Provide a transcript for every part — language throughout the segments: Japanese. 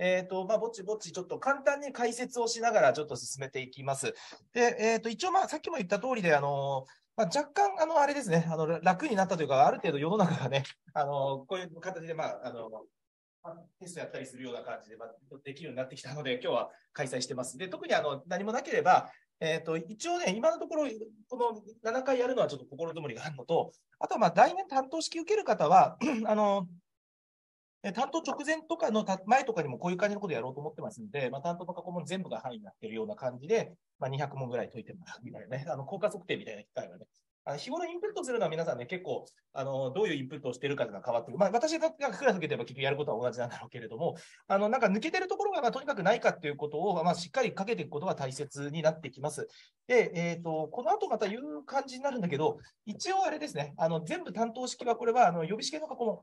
えっ、ー、と、まあ、ぼちぼちちょっと簡単に解説をしながらちょっと進めていきます。で、えっ、ー、と、一応まあ、さっきも言った通りで、あのまあ、若干、あの、あれですね、あの、楽になったというか、ある程度世の中がね、あの、こういう形で、まあ、あの、テストやったりするような感じで、まあ、できるようになってきたので、今日は開催してます。で、特にあの何もなければ、えっ、ー、と、一応ね、今のところ、この7回やるのはちょっと心どもりがあるのと、あとは、まあ、来年担当式受ける方は、あの、担当直前とかの前とかにもこういう感じのことをやろうと思ってますので、まあ、担当の過去問全部が範囲になっているような感じで、まあ、200問ぐらい解いてもらうみたいなね、あの、効果測定みたいな機会はね、あ日頃インプットするのは皆さんね、結構、あの、どういうインプットをしてるかと変わってくる。まあ、私がクラス受けてれば結局やることは同じなんだろうけれども、あの、なんか抜けてるところが、まあ、とにかくないかっていうことを、まあ、しっかりかけていくことが大切になってきます。で、えっ、ー、と、この後また言う感じになるんだけど、一応あれですね、あの、全部担当式は、これは、あの、予備試験の過去問、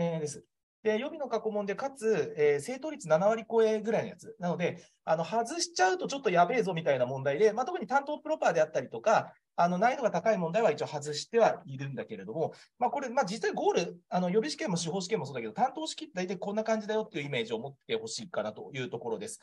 えー、です。で、予備の過去問で、かつ、えー、正答率7割超えぐらいのやつ。なので、あの、外しちゃうとちょっとやべえぞみたいな問題で、まあ、特に担当プロパーであったりとか、あの、難易度が高い問題は一応外してはいるんだけれども、まあ、これ、まあ、実際ゴール、あの、予備試験も司法試験もそうだけど、担当試験って大体こんな感じだよっていうイメージを持ってほしいかなというところです。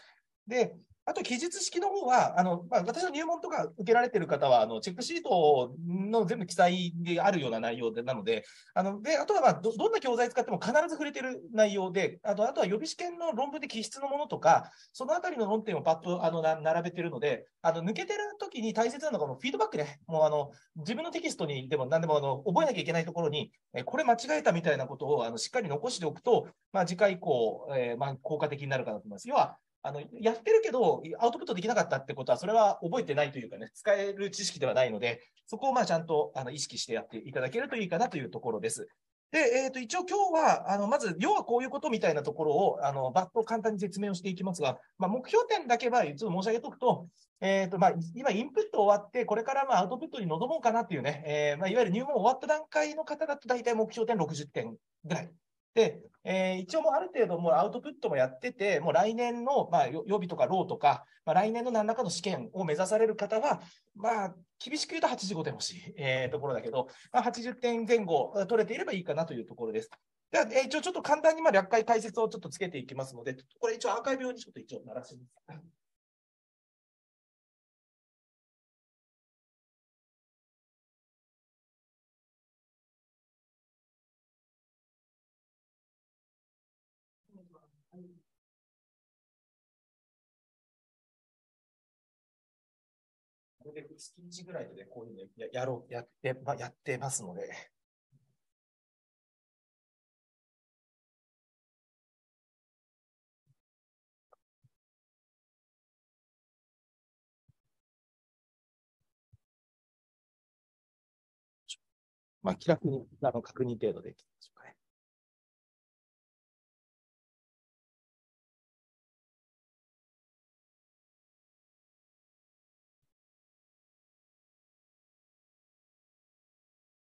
で、あと記述式の方は、あのまあ、私の入門とか受けられている方はあの、チェックシートの全部記載であるような内容でなので、あのであとは、まあど、どんな教材使っても必ず触れている内容で、あとあとは予備試験の論文で気質のものとか、そのあたりの論点をパッとあの並べているので、あの抜けてる時に大切なのがもうフィードバックで、もうあの自分のテキストにでも何でもあの覚えなきゃいけないところに、これ間違えたみたいなことをあのしっかり残しておくと、まあ、次回以降、えーまあ、効果的になるかなと思います。要はあの、やってるけど、アウトプットできなかったってことは、それは覚えてないというかね、使える知識ではないので、そこをまあちゃんとあの意識してやっていただけるといいかなというところです。で、えっ、ー、と、一応今日は、あの、まず、要はこういうことみたいなところを、あの、バッと簡単に説明をしていきますが、まあ、目標点だけは、ちょっと申し上げておくと、えっ、ー、と、まあ、今、インプット終わって、これから、まあ、アウトプットに臨もうかなっていうね、えー、まあ、いわゆる入門終わった段階の方だと、大体目標点60点ぐらいで、えー、一応もうある程度もうアウトプットもやってて、もう来年の、まあ、予備とかローとか、まあ、来年の何らかの試験を目指される方は、まあ、厳しく言うと85点欲しい、えー、ところだけど、まあ、80点前後取れていればいいかなというところです。では、えー、一応ちょっと簡単にまあ略解解説をちょっとつけていきますので、これ一応アーカイブ用にちょっと一応鳴らします。これで月1ぐらいで、こういうのややろう、やって、ま、やってますので。まあ、気楽に、あの、確認程度できまし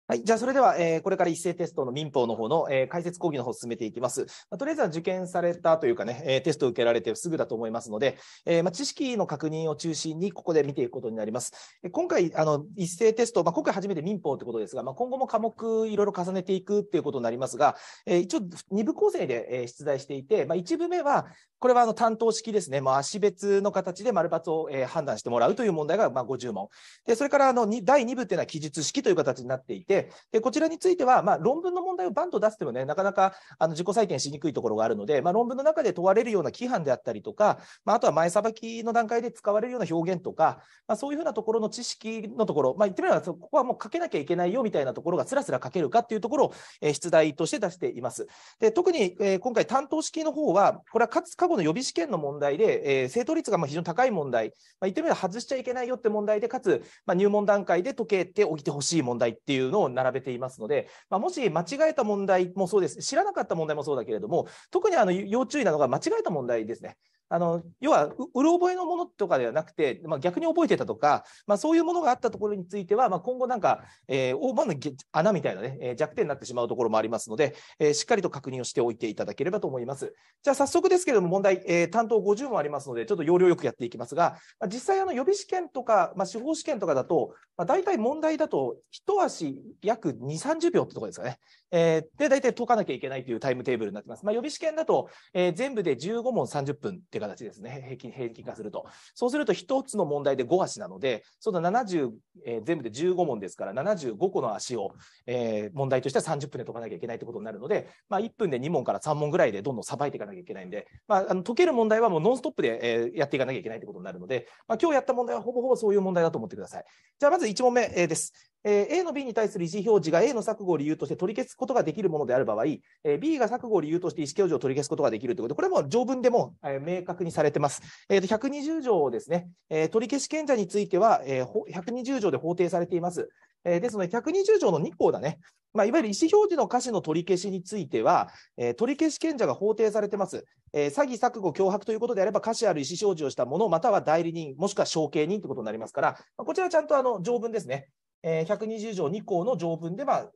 はい、じゃあそれでは、えー、これから一斉テストの民法の方の、えー、解説講義の方を進めていきます。まあ、とりあえずは受験されたというかね、えー、テストを受けられてすぐだと思いますので、えまあ、知識の確認を中心にここで見ていくことになります。今回、あの一斉テスト、まあ、今回初めて民法ということですが、まあ、今後も科目いろいろ重ねていくということになりますが、え一応2部構成で、え出題していて、まあ、1部目は、これはあの担当式ですね、ま足別の形で丸抜を、え判断してもらうという問題が、ま50問。でそれからあの第2部ていうのは記述式という形になっていて、で、でこちらについては、まあ、論文の問題をバンと出すともね、なかなかあの自己採点しにくいところがあるので、まあ、論文の中で問われるような規範であったりとか、まあ、あとは前さばきの段階で使われるような表現とか、まあ、そういうふうなところの知識のところ、まあ、言ってみれば、ここはもう書けなきゃいけないよみたいなところがすらすら書けるかっていうところを、えー、出題として出しています。で特に、えー、今回、担当式の方は、これはかつ過去の予備試験の問題で、えー、正答率がまあ非常に高い問題、まあ、言ってみれば外しちゃいけないよって問題で、かつ、まあ、入門段階で解けておいてほしい問題っていうのを並べていますので、まあ、もし間違えた問題もそうです、知らなかった問題もそうだけれども、特にあの要注意なのが間違えた問題ですね。あの要はうろ覚えのものとかではなくて、まあ、逆に覚えてたとか、まあ、そういうものがあったところについては、まあ、今後なんか、えー、大盤の穴みたいな、ね、弱点になってしまうところもありますので、えー、しっかりと確認をしておいていただければと思います。じゃあ早速ですけれども問題、えー、担当50問ありますのでちょっと要領よくやっていきますが、まあ、実際あの予備試験とか、まあ、司法試験とかだと、まあ、大体問題だと一足約2 3 0秒ってところですかねえー、で、大体解かなきゃいけないというタイムテーブルになってます。まあ、予備試験だと、えー、全部で15問30分って形ですね。平均、平均化すると。そうすると、1つの問題で5足なので、その70、えー、全部で15問ですから、75個の足を、え問題としては30分で解かなきゃいけないということになるので、まあ、1分で2問から3問ぐらいでどんどんさばいていかなきゃいけないんで、まあ、あの解ける問題はもうノンストップで、えやっていかなきゃいけないということになるので、まあ、今日やった問題はほぼほぼそういう問題だと思ってください。じゃあ、まず1問目、です。えー、A の B に対する意思表示が A の錯誤を理由として取り消すことができるものである場合、えー、B が錯誤を理由として意思表示を取り消すことができるということで、これも条文でも、えー、明確にされています。えー、120条ですね、え取り消し権者については、えー、120条で法定されています。えですので、120条の2項だね、まあ、いわゆる意思表示の可視の取り消しについては、え取り消し権者が法定されています、え詐欺、錯誤、脅迫ということであれば、可視ある意思表示をしたもの、または代理人、もしくは承継人ということになりますから、こちらはちゃんとあの条文ですね、えー、120条2項の条文で、は、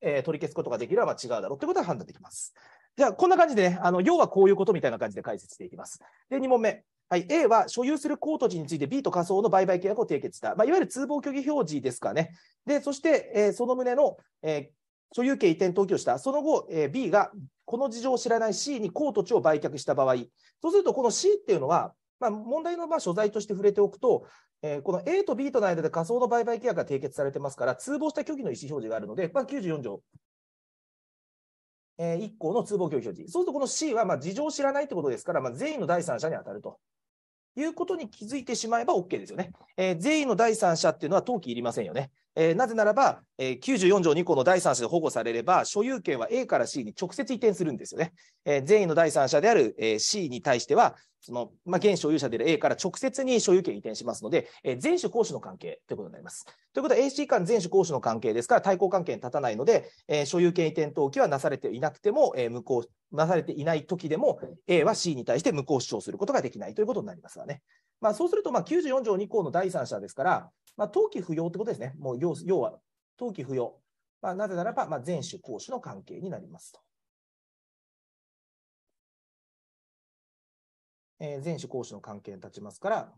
えー、取り消すことができれば違うだろうということは判断できます。じゃあ、こんな感じでね、あの要はこういうことみたいな感じで解説していきます。で、2問目。はい、A は所有するコート地について B と仮想の売買契約を締結した、まあ、いわゆる通報虚偽表示ですかね。で、そして、えー、その旨の、えー、所有権移転登記をした、その後、えー、B がこの事情を知らない C にコート地を売却した場合、そうするとこの C っていうのは、まあ、問題の場所在として触れておくと、えー、この A と B との間で仮想の売買契約が締結されてますから、通報した虚偽の意思表示があるので、まあ、94条、えー、1項の通報虚偽表示。そうすると、この C はまあ事情を知らないということですから、まあ、善意の第三者に当たるということに気づいてしまえば OK ですよね。えー、善意の第三者っていうのは登記いりませんよね。えー、なぜならば、えー、94条2項の第三者で保護されれば、所有権は A から C に直接移転するんですよね。えー、善意の第三者である、えー、C に対しては、その、まあ、現所有者である A から直接に所有権移転しますので、えー、前主行の関係ということになります。ということは、AC 間前種公使の関係ですから、対抗関係に立たないので、えー、所有権移転登記はなされていなくても、えー、無効、なされていない時でも、A は C に対して無効主張することができないということになりますがね。まあ、そうすると、ま94条2項の第三者ですから、まあ、登記不要ってことですね。もう要要は、登記不要。まあ、なぜならば、まあ、前種、後種の関係になりますと。えー、前種、後種の関係に立ちますから、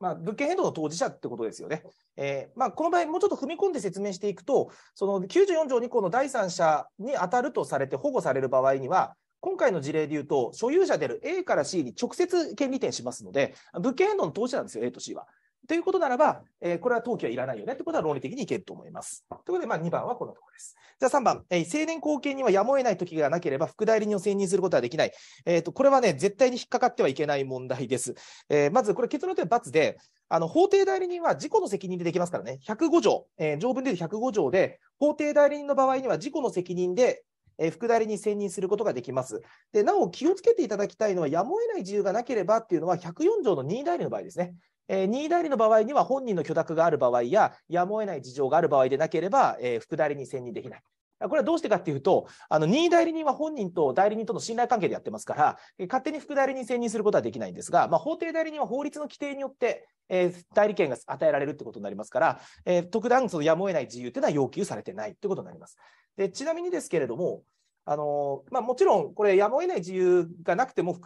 まあ、物件変動の当事者ってことですよね。えーまあ、この場合、もうちょっと踏み込んで説明していくと、その94条2項の第三者に当たるとされて保護される場合には、今回の事例でいうと、所有者である A から C に直接権利点しますので、物件変動の当事者なんですよ、A と C は。ということならば、えー、これは登記はいらないよねということは論理的にいけると思います。ということで、まあ、2番はこのところです。じゃあ3番、えー、成年後継にはやむを得ない時がなければ、副代理人を選任することはできない。えー、と、これはね、絶対に引っかかってはいけない問題です。えまず、これ結論というのは×で、あの、法定代理人は事故の責任でできますからね、105条、え条文で言うと105条で、法定代理人の場合には事故の責任でえ副代理に選任することができます。でなお、気をつけていただきたいのは、やむを得ない自由がなければっていうのは、104条の任意代理の場合ですね。えー、任意代理の場合には本人の許諾がある場合ややむを得ない事情がある場合でなければ、えー、副代理に選任できない。これはどうしてかっていうと、あの任意代理人は本人と代理人との信頼関係でやってますから、勝手に副代理人選任することはできないんですが、まあ、法定代理人は法律の規定によって、えー、代理権が与えられるってことになりますから、えー、特段そのやむを得ない自由というのは要求されてないということになります。でちなみにですけれども、あのまあ、もちろん、これ、やむを得ない自由がなくても、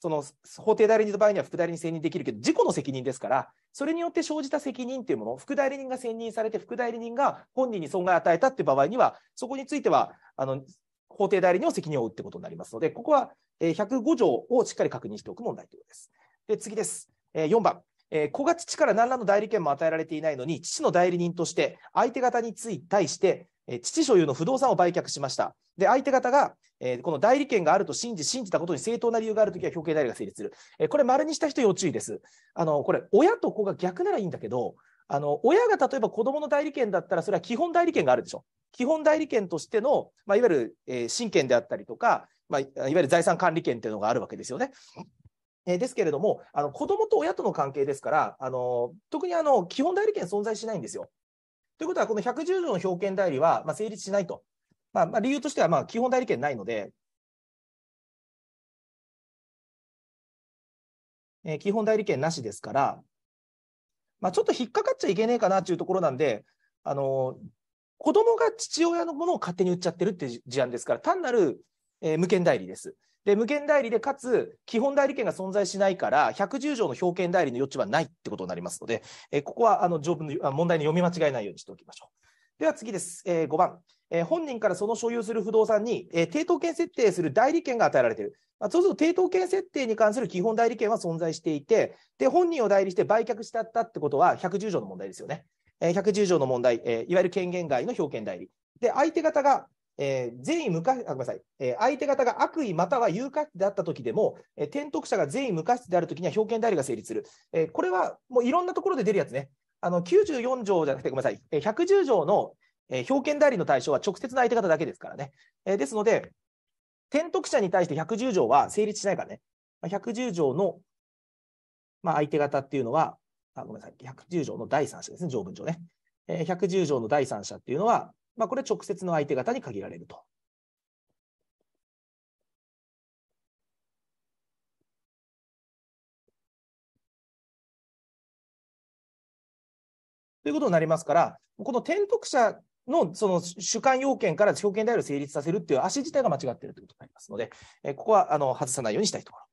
その法定代理人の場合には副代理人選任できるけど、事故の責任ですから、それによって生じた責任というもの、副代理人が選任されて、副代理人が本人に損害を与えたという場合には、そこについては、あの法定代理人の責任を負うということになりますので、ここは105条をしっかり確認しておく問題ということです。で次です。4番。子が父から何らの代理権も与えられていないのに、父の代理人として、相手方につい対して、え父所有の不動産を売却しました。で、相手方が、えー、この代理権があると信じ、信じたことに正当な理由があるときは表敬代理が成立する。えー、これ、丸にした人要注意です。あの、これ、親と子が逆ならいいんだけど、あの、親が例えば子供の代理権だったら、それは基本代理権があるでしょ。基本代理権としての、まあ、いわゆる、えー、親権であったりとか、まあ、いわゆる財産管理権というのがあるわけですよね。えー、ですけれども、あの子供と親との関係ですから、あの特にあの基本代理権存在しないんですよ。ということは、この110条の表見代理は、まあ、成立しないと。まあ、まあ、理由としては、まあ、基本代理権ないので、えー、基本代理権なしですから、まあ、ちょっと引っかかっちゃいけねえかなというところなんで、あのー、子供が父親のものを勝手に売っちゃってるっていう事案ですから、単なる、えー、無権代理です。で無限代理でかつ基本代理権が存在しないから110条の表権代理の余地はないってことになりますので、えここはあの条文の問題に読み間違えないようにしておきましょう。では次です、え5番、え本人からその所有する不動産に、え抵当権設定する代理権が与えられている。まあ、そうすると抵当権設定に関する基本代理権は存在していてで本人を代理して売却したったってことは110条の問題ですよね。え110条の問題、えいわゆる権限外の表権代理。で相手方がえー、善意無価あごめんなさい、えー、相手方が悪意または有価値であったときでも、えー、転得者が善意無価値であるときには表現代理が成立する、えー、これはもういろんなところで出るやつね、あの94条じゃなくて、ごめんなさい、えー、110条の、えー、表現代理の対象は直接の相手方だけですからね。えー、ですので、転得者に対して110条は成立しないからね、まあ、110条の、まあ、相手方っていうのは、あごめんなさい、110条の第三者ですね、条文上ね。えー、110条の第三者っていうのは、まあ、これは直接の相手方に限られると。ということになりますから、この転得者のその主観要件から表現代理を成立させるっていう足自体が間違っているということになりますので、えここはあの外さないようにしたいところ。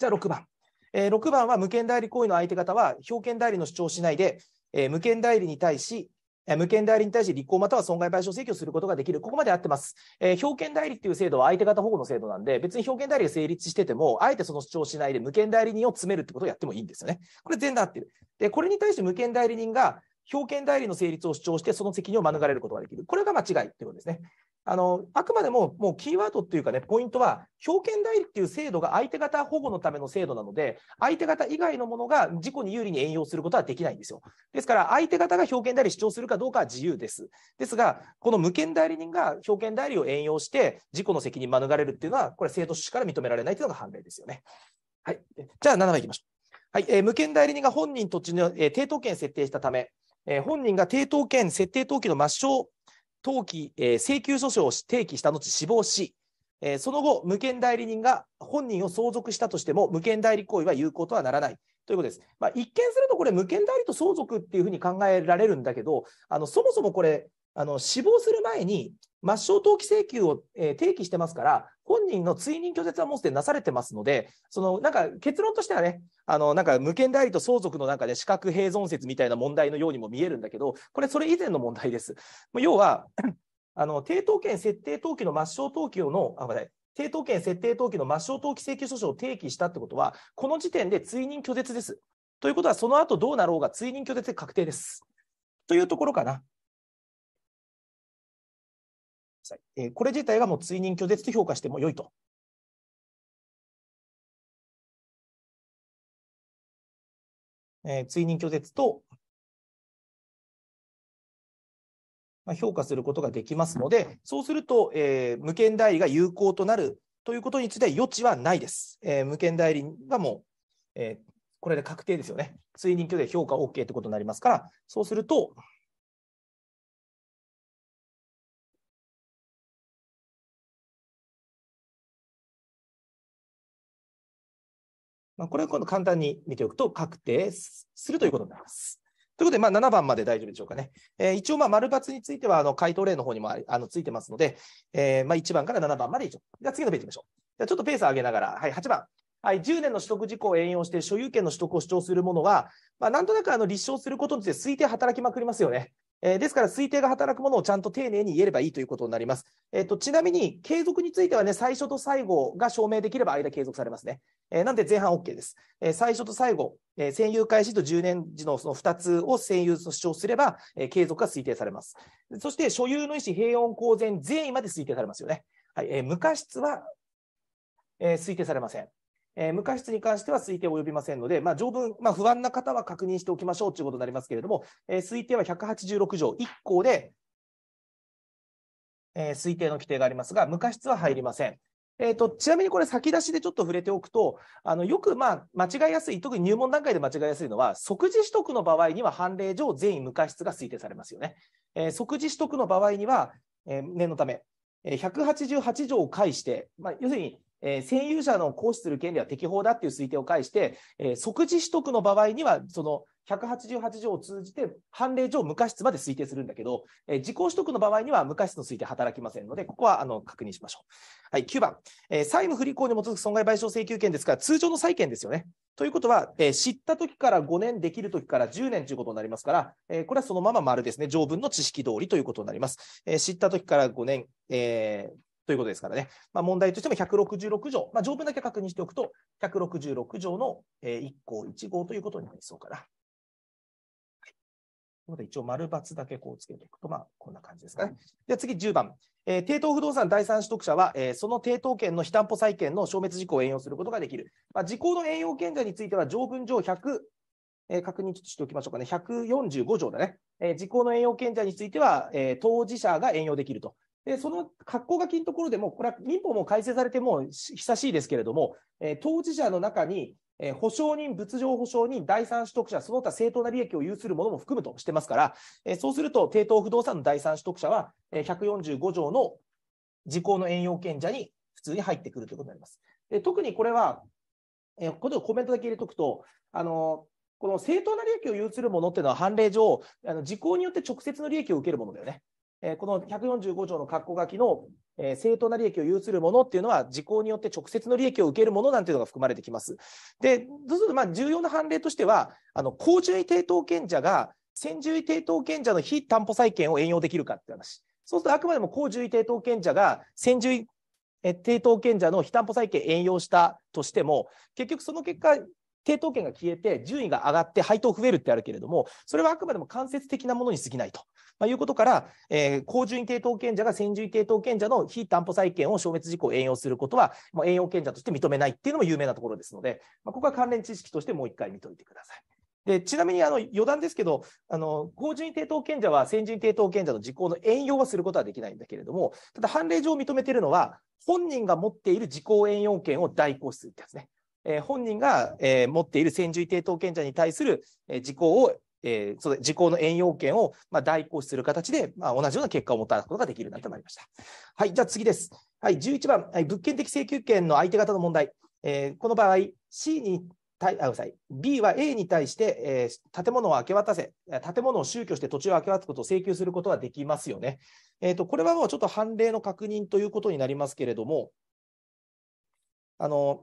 じゃあ6番。え6番は無権代理行為の相手方は、表権代理の主張しないで、え無権代理に対し、無権代理に対して立候補または損害賠償請求することができる、ここまで合ってます。えー、表権代理っていう制度は相手方保護の制度なんで、別に表権代理が成立してても、あえてその主張しないで無権代理人を詰めるってことをやってもいいんですよね。これ全然合ってる。で、これに対して無権代理人が、表権代理の成立を主張して、その責任を免れることができる。これが間違いということですね。あのあくまでももうキーワードっていうかね、ポイントは、表権代理っていう制度が相手方保護のための制度なので、相手方以外のものが事故に有利に援用することはできないんですよ。ですから、相手方が表権代理主張するかどうかは自由です。ですが、この無権代理人が表権代理を援用して、事故の責任免れるっていうのは、これ、制度趣旨から認められないというのが判例ですよね。はい、じゃあ、7番いきましょう。はいえー、無権代理人が本人土地の、えー、抵当権設定したため、えー、本人が抵当権設定登記の抹消登記、えー、請求訴訟を提起した後死亡し、えー、その後、無権代理人が本人を相続したとしても、無権代理行為は有効とはならない。ということです。まあ、一見すると、これ、無権代理と相続っていうふうに考えられるんだけど、あのそもそもこれ、あの死亡する前に、抹消登記請求を、えー、提起してますから、本人の追認拒絶はもうすでになされてますので、そのなんか結論としてはね、あのなんか無権代理と相続の中で資格併存説みたいな問題のようにも見えるんだけど、これ、それ以前の問題です。要はあの抵当権設定登記の抹消登記の、あ、ごめんなさい。抵当権設定登記の抹消登記請求訴訟を提起したってことは、この時点で追認拒絶です。ということは、その後どうなろうが追認拒絶で確定です。というところかな。えこれ自体がもう追認拒絶と評価しても良いと。え追認拒絶と、ま評価することができますので、そうすると、えー、無権代理が有効となるということについては余地はないです。えー、無権代理がもう、えー、これで確定ですよね。追認拒絶評価 OK ということになりますから、そうすると、まあ、これは今度簡単に見ておくと確定するということになります。ということで、まあ、7番まで大丈夫でしょうかね。えー、一応、丸×については、あの、回答例の方にもあのついてますので、えー、まあ、1番から7番まで以上。じゃあ、次のページ行きましょう。じゃちょっとペース上げながら、はい、8番。はい、10年の取得事項を援用して所有権の取得を主張するものは、まあ、なんとなくあの立証することについて推定働きまくりますよね。えー、ですから、推定が働くものをちゃんと丁寧に言えればいいということになります。えーと、ちなみに、継続についてはね、最初と最後が証明できれば間継続されますね。えー、なんで前半 OK です。えー、最初と最後、えー、占有開始と10年時のその2つを占有と主張すれば、えー、継続が推定されます。そして、所有の意思、平穏、公然、善意まで推定されますよね。はいえー、無過失は、えー、推定されません。えー、無過失に関しては推定及びませんので、まあ、条文、まあ、不安な方は確認しておきましょうということになりますけれども、えー、推定は186条1項で、えー、推定の規定がありますが、無過失は入りません。えーと、ちなみにこれ、先出しでちょっと触れておくと、あのよく、まあ、間違いやすい、特に入門段階で間違いやすいのは、即時取得の場合には判例上、善意無過失が推定されますよね。えー、即時取得の場合には、えー、念のため、188条を介して、まあ、要するにえー、占有者の行使する権利は適法だっていう推定を介して、えー、即時取得の場合には、その188条を通じて判例上無過失まで推定するんだけど、えー、取得の場合には無過失の推定働きませんので、ここはあの確認しましょう。はい、9番、えー、債務不履行に基づく損害賠償請求権ですから、通常の債権ですよね。ということは、えー、知った時から5年、できる時から10年ということになりますから、えー、これはそのまま丸ですね、条文の知識通りということになります。えー、知った時から5年、えー、ということですからね、まあ、問題としても166条、まあ、条文だけ確認しておくと、166条の1項1号ということになりそうかな。一応、丸抜だけこうつけておくと、まあ、こんな感じですかね。では次、10番。えー、抵当不動産第三取得者は、えー、その抵当権の非担保債権の消滅事項を援用することができる。まあ、時効の援用権罪については、条文上100、えー、確認しておきましょうかね。145条だね。えー、時効の援用権罪については、えー、当事者が援用できると。で、その格好書きのところでも、これは民法も改正されても久しいですけれども、えー、当事者の中に、えー、保証人、物情保証人、第三取得者、その他正当な利益を有するものも含むとしてますから、えー、そうすると、抵等不動産の第三取得者は、えー、145条の時効の援用権者に普通に入ってくるということになります。で特にこれは、えー、このコメントだけ入れておくと、あのこの正当な利益を有するものっていうのは、判例上、あの時効によって直接の利益を受けるものだよね。えこの145条の括弧書きの、え正当な利益を有するものっていうのは、時効によって直接の利益を受けるものなんていうのが含まれてきます。で、そうすると、ま重要な判例としては、あの、公従位抵当権者が、先住位抵当権者の非担保債権を援用できるかって話。そうすると、あくまでも公従位抵当権者が、先住位抵当権者の非担保債権を援用したとしても、結局その結果、抵当権が消えて順位が上がって配当増えるってあるけれどもそれはあくまでも間接的なものに過ぎないと、まあ、いうことから、えー、高順位抵当権者が先順位抵当権者の非担保債権を消滅事項を援用することは、ま援用権者として認めないっていうのも有名なところですので、まあ、ここは関連知識としてもう一回見といてください。でちなみにあの余談ですけど、あの高順位抵当権者は先順位抵当権者の事項の援用はすることはできないんだけれども、ただ判例上認めているのは、本人が持っている事項援用権を代行するってやつね。えー、本人が、えー、持っている先住抵当権者に対する、えー、時効を、えー、その時効の援用権を、まあ、代行する形で、まあ、同じような結果をもたらすことができるなうなってまいりました。はい、じゃあ次です。はい、11番、はい、物件的請求権の相手方の問題。えー、この場合、C に対あごめんなさい B は A に対して、えー、建物を明け渡せ、建物を宗教して土地を明け渡すことを請求することはできますよね。えーとこれはもうちょっと判例の確認ということになりますけれども、あの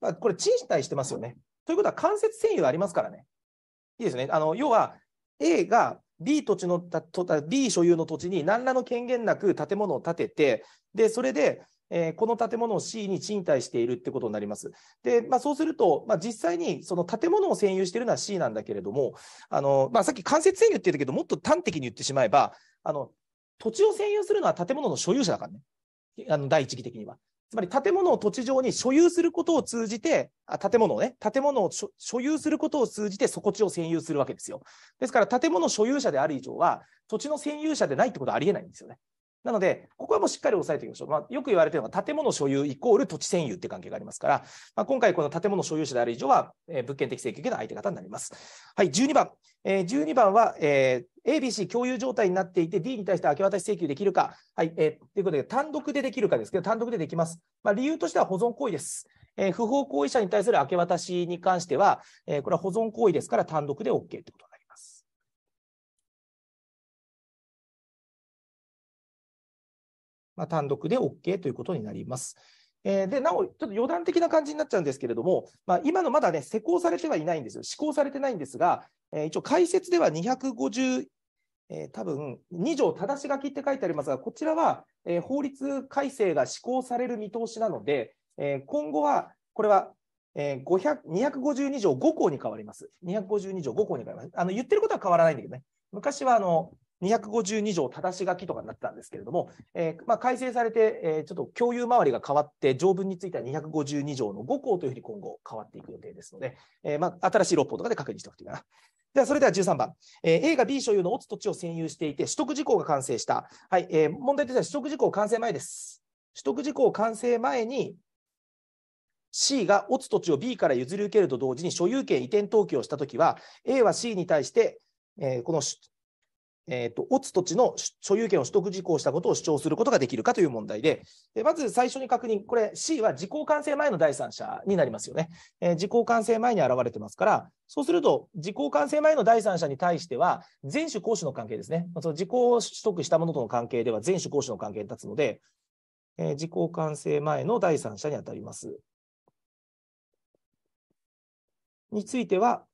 まあ、これ、賃貸してますよね。ということは、間接占有ありますからね。いいですね。あの要は、A が B 土地の B 所有の土地に何らの権限なく建物を建てて、でそれで、えー、この建物を C に賃貸しているってことになります。で、まあ、そうすると、まあ、実際にその建物を占有しているのは C なんだけれども、あのまあ、さっき間接占有って言ったけど、もっと端的に言ってしまえば、あの土地を占有するのは建物の所有者だからね、あの第一義的には。つまり建物を土地上に所有することを通じて、あ建物をね、建物を所有することを通じて、底地を占有するわけですよ。ですから、建物所有者である以上は、土地の占有者でないってことはありえないんですよね。なので、ここはもうしっかり押さえておきましょう。まあ、よく言われているのが、建物所有イコール土地占有っていう関係がありますから、まあ、今回、この建物所有者である以上は、えー、物件的請求権の相手方になります。はい、12番。えー、12番は、えー、ABC 共有状態になっていて、D に対して明け渡し請求できるか。はい、えー、ということで、単独でできるかですけど、単独でできます。まあ、理由としては保存行為です。えー、不法行為者に対する明け渡しに関しては、えー、これは保存行為ですから単独で OK ということまあ、単独で OK ということになります。えー、でなお、ちょっと余談的な感じになっちゃうんですけれども、まあ、今のまだね、施行されてはいないんですよ、施行されてないんですが、えー、一応、解説では250、えー、多分2条正し書きって書いてありますが、こちらは、えー、法律改正が施行される見通しなので、えー、今後は、これはえー、252条5項に変わります。252条5項に変わります。あの言ってることは変わらないんだけどね。昔はあの252条正し書きとかになってたんですけれども、えーまあ、改正されて、えー、ちょっと共有周りが変わって、条文については252条の5項というふうに今後変わっていく予定ですので、えーまあ、新しい6法とかで確認しておくといいかな。ではそれでは13番、えー、A が B 所有の乙土地を占有していて、取得事項が完成した。はいえー、問題としては取得事項完成前です。取得事項完成前に C が乙土地を B から譲り受けると同時に所有権移転登記をしたときは、A は C に対して、えー、このえーと、オツ土地の所有権を取得事項したことを主張することができるかという問題で、でまず最初に確認、これ C は時効完成前の第三者になりますよね。えー、時効完成前に現れてますから、そうすると、時効完成前の第三者に対しては、全種公主の関係ですね。その時効を取得したものとの関係では全種公主の関係に立つので、えー、時効完成前の第三者に当たります。については、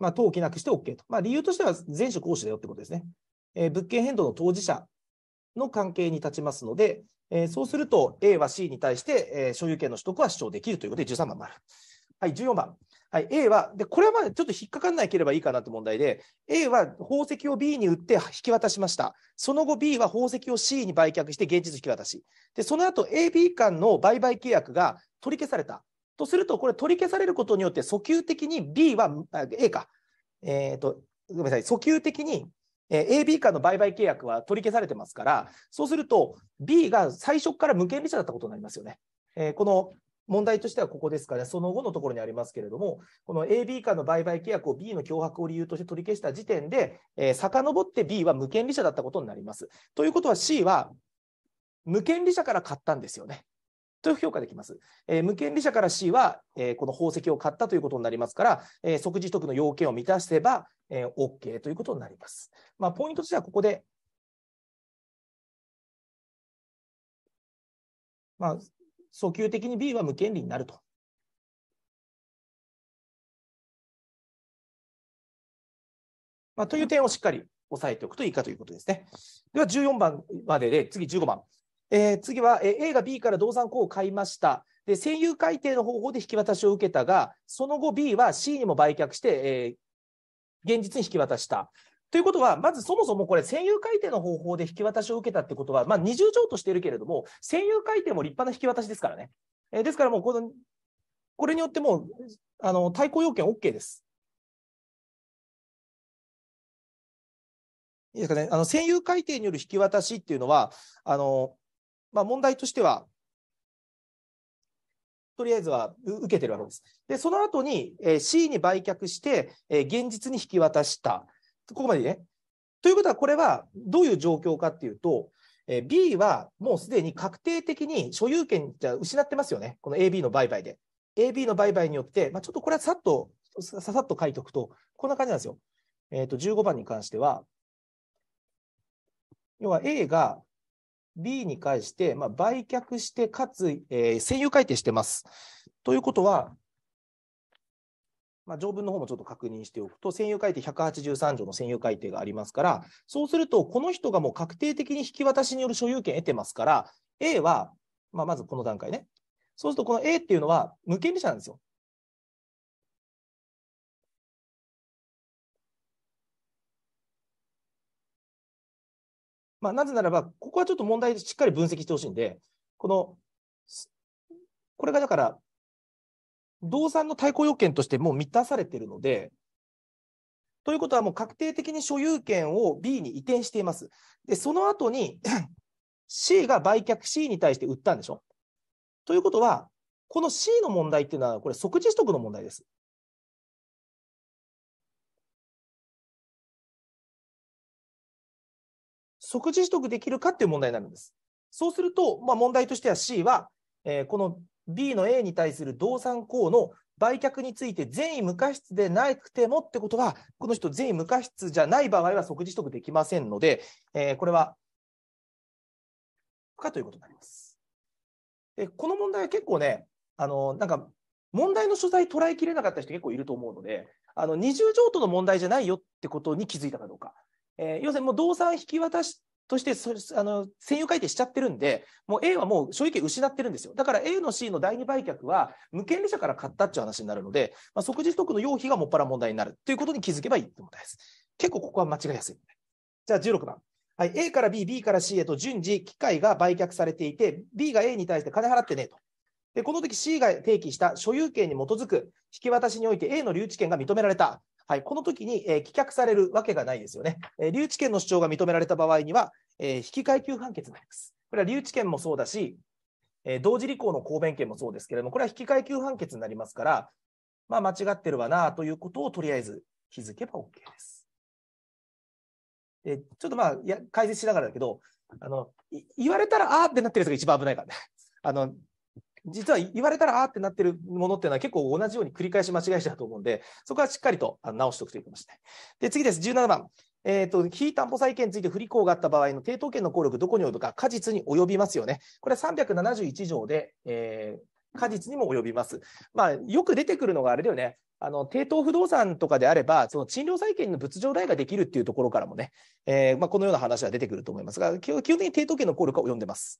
まあ、登記なくして OK と。まあ、理由としては前職講師だよってことですね。えー、物件変動の当事者の関係に立ちますので、えー、そうすると A は C に対して、えー、所有権の取得は主張できるということで13番もある。はい、14番。はい、A は、で、これはまあちょっと引っかかんなければいいかなって問題で、A は宝石を B に売って引き渡しました。その後 B は宝石を C に売却して現実引き渡し。で、その後 AB 間の売買契約が取り消された。とすると、これ取り消されることによって、訴求的に B は、A か、えっ、ー、と、ごめんなさい、訴求的に AB 間の売買契約は取り消されてますから、そうすると B が最初から無権利者だったことになりますよね。えー、この問題としてはここですから、その後のところにありますけれども、この AB 間の売買契約を B の脅迫を理由として取り消した時点で、えー、遡って B は無権利者だったことになります。ということは C は無権利者から買ったんですよね。と評価できます。えー、無権利者から C は、えー、この宝石を買ったということになりますから、えー、即時得の要件を満たせば、えー、OK ということになります。まあ、ポイントとしてはここで、まあ、訴求的に B は無権利になると。まあ、という点をしっかり押さえておくといいかということですね。では14番までで、次15番。えー、次は、えー、A が B から動産項を買いました。で、占有改定の方法で引き渡しを受けたが、その後 B は C にも売却して、えー、現実に引き渡した。ということは、まずそもそもこれ、占有改定の方法で引き渡しを受けたってことは、まあ、二重譲渡しているけれども、占有改定も立派な引き渡しですからね。えー、ですからもうこの、これによってもう、あの対抗要件 OK です。いいですかね、あの占有改定による引き渡しっていうのは、あのまあ、問題としては、とりあえずは受けてるわけです。で、その後に、えー、C に売却して、えー、現実に引き渡した。ここまでね。ということは、これはどういう状況かっていうと、え B はもうすでに確定的に所有権じゃ失ってますよね。この AB の売買で。AB の売買によって、まあ、ちょっとこれはさっと、ささっと書いておくと、こんな感じなんですよ。えっ、ー、と、15番に関しては、要は A が B に関して、まあ、売却して、かつ、えー、占有改定してます。ということは、まあ、条文の方もちょっと確認しておくと、占有改定183条の占有改定がありますから、そうすると、この人がもう確定的に引き渡しによる所有権得てますから、A は、まあ、まずこの段階ね。そうすると、この A っていうのは無権利者なんですよ。まあ、なぜならば、ここはちょっと問題でしっかり分析してほしいんで、この、これがだから、動産の対抗要件としてもう満たされているので、ということはもう確定的に所有権を B に移転しています。で、その後に C が売却 C に対して売ったんでしょということは、この C の問題っていうのは、これ即時取得の問題です。即時取得できるかっていう問題になるんです。そうすると、まあ、問題としては C は、えー、この B の A に対する動産項の売却について善意無過失でなくてもってことは、この人善意無過失じゃない場合は即時取得できませんので、えー、これは不可ということになります。でこの問題は結構ね、あのなんか問題の所在捉えきれなかった人結構いると思うので、あの二重譲渡の問題じゃないよってことに気づいたかどうか。えー、要するにもう動産引き渡しとしてそあの占有改定しちゃってるんで、もう A はもう所有権失ってるんですよ。だから A の C の第2売却は無権利者から買ったっていう話になるので、まあ、即時取得の要否がもっぱら問題になるということに気づけばいいってことです。結構ここは間違いやすいじゃあ16番。はい、A から B、B から C へと順次、機械が売却されていて、B が A に対して金払ってねと。で、この時 C が提起した所有権に基づく引き渡しにおいて A の留置権が認められた。はい、この時に、えー、棄却されるわけがないですよね。えー、留置権の主張が認められた場合には、えー、引換給判決になります。これは留置権もそうだし、えー、同時履行の抗弁権もそうですけれども、これは引換給判決になりますから、まあ、間違ってるわなということをとりあえず気づけば OK です。えちょっとまあや解説しながらだけどあの言われたらあーってなってるやつが一番危ないからね。あの実は言われたらあーってなってるものっていうのは結構同じように繰り返し間違い者だと思うんで、そこはしっかりと直しておくといいかもしれない。で、次です。17番。えーと、と非担保債権について不履行があった場合の抵当権の効力、どこに及ぶか、果実に及びますよね。これは371条で、えー、果実にも及びます。まあ、よく出てくるのがあれだよね。あの抵当不動産とかであれば、その賃料債権の物上代ができるっていうところからもね、えー、まあ、このような話は出てくると思いますが、基本的に抵当権の効力は及んでます。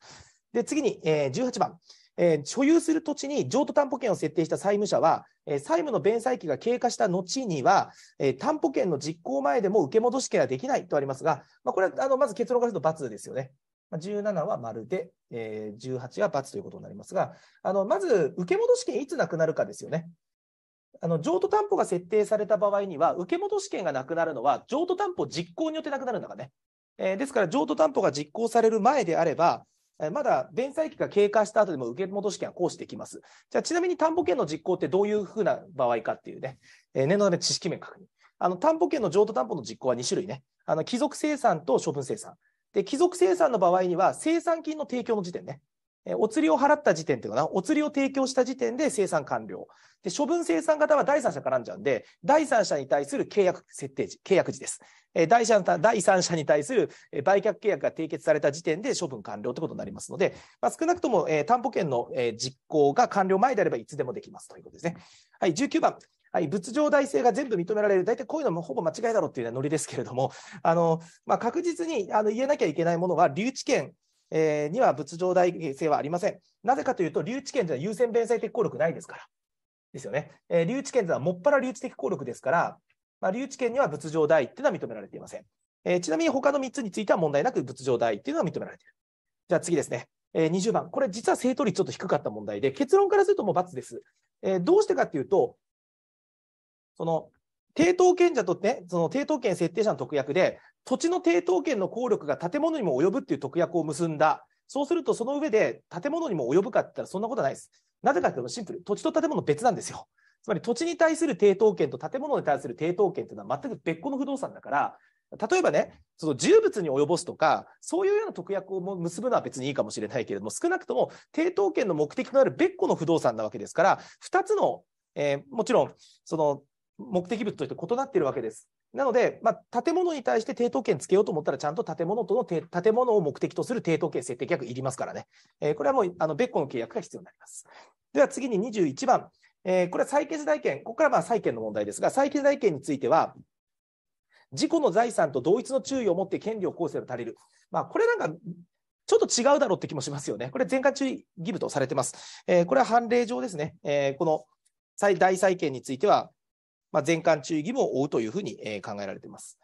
で次に、えー、18番、えー、所有する土地に譲渡担保権を設定した債務者は、えー、債務の弁済期が経過した後には、えー、担保権の実行前でも受け戻し権はできないとありますが、まあ、これはあのまず結論からすると×ですよね。17は丸で、えー、18は×ということになりますが、あのまず受け戻し権いつなくなるかですよね。あの譲渡担保が設定された場合には、受け戻し権がなくなるのは、譲渡担保実行によってなくなるんだからね。えー、ですから、譲渡担保が実行される前であれば、まだ弁済期が経過した後でも受け戻し権は行使できます。じゃあ、ちなみに担保権の実行ってどういうふうな場合かっていうね、えー、念のため知識面確認。あの担保権の譲渡担保の実行は2種類ね、あの貴族生産と処分生産。で、貴族生産の場合には、生産金の提供の時点ね、お釣りを払った時点っていうかな、お釣りを提供した時点で生産完了。で、処分生産型は第三者絡んじゃうんで、第三者に対する契約設定時、契約時です。え第三第三者に対する売却契約が締結された時点で処分完了ということになりますので、まあ、少なくとも、え担保権の、え実行が完了前であればいつでもできますということですね。はい、19番。はい、物上代性が全部認められる、大体こういうのもほぼ間違いだろうっていうのはノリですけれども、あのまあ、確実にあの言えなきゃいけないものは、留置権、えー、には仏上代性はありません。なぜかというと、留置権では優先弁済的効力ないですから。ですよね。えー、留置権ではもっぱら留置的効力ですから、まあ、留置権には仏上代ていうのは認められていません。えー、ちなみに他の3つについては問題なく仏上代っていうのは認められている。じゃあ次ですね。えー、20番。これ実は正答率ちょっと低かった問題で、結論からするともう罰です。えー、どうしてかっていうと、その、抵当権者とね、その抵当権設定者の特約で、土地の抵当権の効力が建物にも及ぶっていう特約を結んだ。そうすると、その上で建物にも及ぶかって言ったらそんなことはないです。なぜかというとシンプル。土地と建物別なんですよ。つまり土地に対する抵当権と建物に対する抵当権というのは全く別個の不動産だから、例えばね、その重物に及ぼすとか、そういうような特約を結ぶのは別にいいかもしれないけれども、少なくとも抵当権の目的となる別個の不動産なわけですから、2つの、えー、もちろん、その目的物として異なっているわけです。なので、まあ、建物に対して抵当権つけようと思ったら、ちゃんと建物との建物を目的とする抵当権設定規約いりますからね。えー、これはもうあの別個の契約が必要になります。では次に21番、えー、これは採決代権、ここからまあ債権の問題ですが、採決代権については、自己の財産と同一の注意を持って権利を構成を足りる。まあ、これなんかちょっと違うだろうって気もしますよね。これ、全館注意義務とされてます。えー、これは判例上ですね、えー、この大債権については、まあ、全館注意義務を負うというふうに、え考えられています。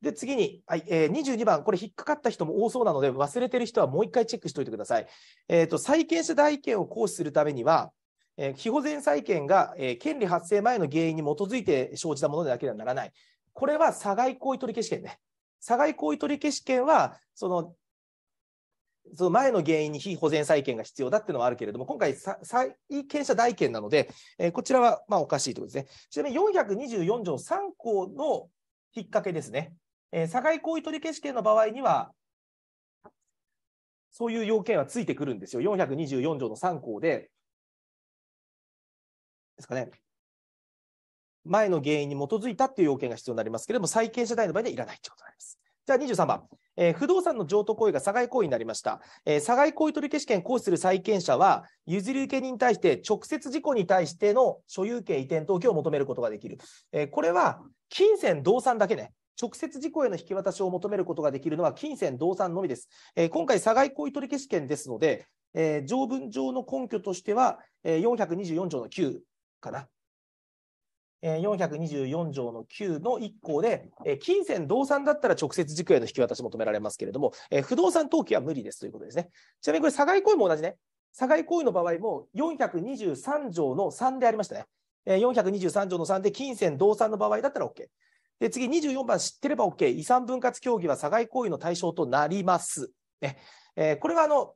で次に、はいえー、22番、これ引っかかった人も多そうなので、忘れてる人はもう一回チェックしておいてください。えーと、と債権者代権を行使するためには、えー、非保全債権が、えー、権利発生前の原因に基づいて生じたものでなければならない。これは差外行為取消権ね。差外行為取消権は、そのその前の原因に非保全債権が必要だっていうのはあるけれども、今回、債権者代権なので、えー、こちらはまおかしいということですね。ちなみに424条3項の引っ掛けですね。えー、境行為取消権の場合には、そういう要件はついてくるんですよ。424条の3項で。ですかね。前の原因に基づいたっていう要件が必要になりますけれども、債権者代の場合にはいらないということになります。じゃあ23番。えー、不動産の譲渡行為が差害行為になりました、えー、差行為取消権行使する債権者は譲り受け人に対して直接事故に対しての所有権移転登記を求めることができる、えー、これは金銭動産だけね直接事故への引き渡しを求めることができるのは金銭動産のみです、えー、今回差害行為取消権ですので、えー、条文上の根拠としては、えー、424条の9かな424条の9の1項で、金銭動産だったら直接軸への引き渡し求められますけれども、不動産登記は無理ですということですね。ちなみにこれ、差害行為も同じね。差害行為の場合も423条の3でありましたね。423条の3で金銭動産の場合だったら OK。で、次24番知ってれば OK。遺産分割協議は差害行為の対象となります。ね。えー、これはあの、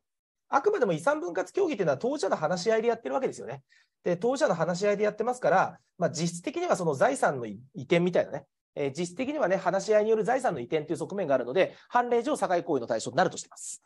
あくまでも遺産分割協議というのは当事者の話し合いでやってるわけですよね。で、当事者の話し合いでやってますから、まあ、実質的にはその財産の移転みたいなね、えー、実質的にはね、話し合いによる財産の移転という側面があるので、判例上、社会行為の対象になるとしています。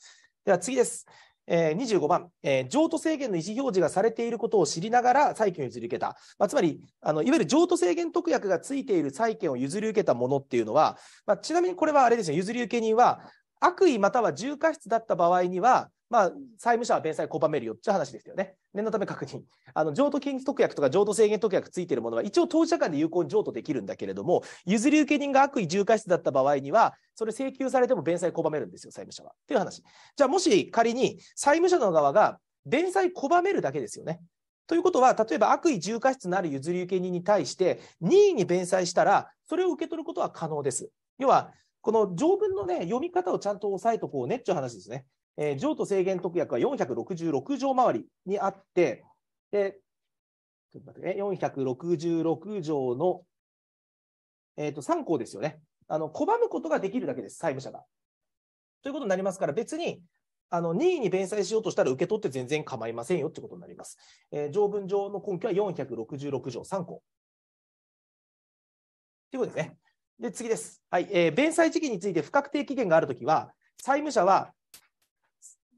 では次です。えー、25番、えー、譲渡制限の意思表示がされていることを知りながら債権を譲り受けた、まあ、つまりあのいわゆる譲渡制限特約がついている債権を譲り受けたものっていうのは、まあ、ちなみにこれはあれですね譲り受け人は悪意または重過失だった場合にはまあ、債務者は弁済拒めるよって話ですよね。念のため確認。あの、譲渡金特約とか譲渡制限特約ついてるものは、一応当事者間で有効に譲渡できるんだけれども、譲り受け人が悪意重過失だった場合には、それ請求されても弁済拒めるんですよ、債務者は。っていう話。じゃあ、もし仮に債務者の側が弁済拒めるだけですよね。ということは、例えば悪意重過失のある譲り受け人に対して、任意に弁済したら、それを受け取ることは可能です。要は、この条文のね、読み方をちゃんと押さえとこうねっていう話ですね。えー、譲渡制限特約は466条周りにあって、でちょっと待ってね、466条の、えー、と3項ですよねあの。拒むことができるだけです、債務者が。ということになりますから、別にあの任意に弁済しようとしたら受け取って全然構いませんよってことになります。えー、条文上の根拠は466条3項。ということですね。で、次です。はい。えー、弁済時期について不確定期限があるときは、債務者は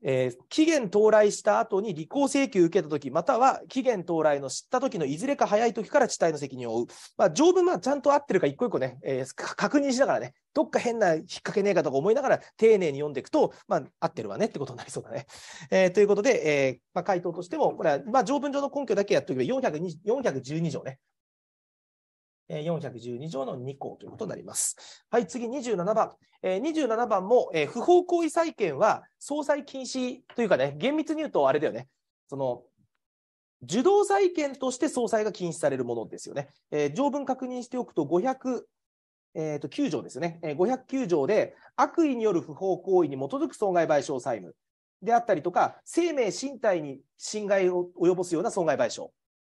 えー、期限到来した後に履行請求受けたとき、または期限到来の知ったときのいずれか早いときから地帯の責任を負う。まあ、条文はちゃんと合ってるか一個一個ね、えー、確認しながらね、どっか変な引っ掛けねえかとか思いながら丁寧に読んでいくと、まあ、合ってるわねってことになりそうだね。えー、ということで、えーまあ、回答としても、これは、まあ、条文上の根拠だけやっておけば412条ね。412条の2項ということになります。はい、次27番。27番も、不法行為債権は相殺禁止というかね、厳密に言うとあれだよね。その受動債権として総裁が禁止されるものですよね。えー、条文確認しておくと500、えー、と9条ですね、509条で悪意による不法行為に基づく損害賠償債務であったりとか、生命、身体に侵害を及ぼすような損害賠償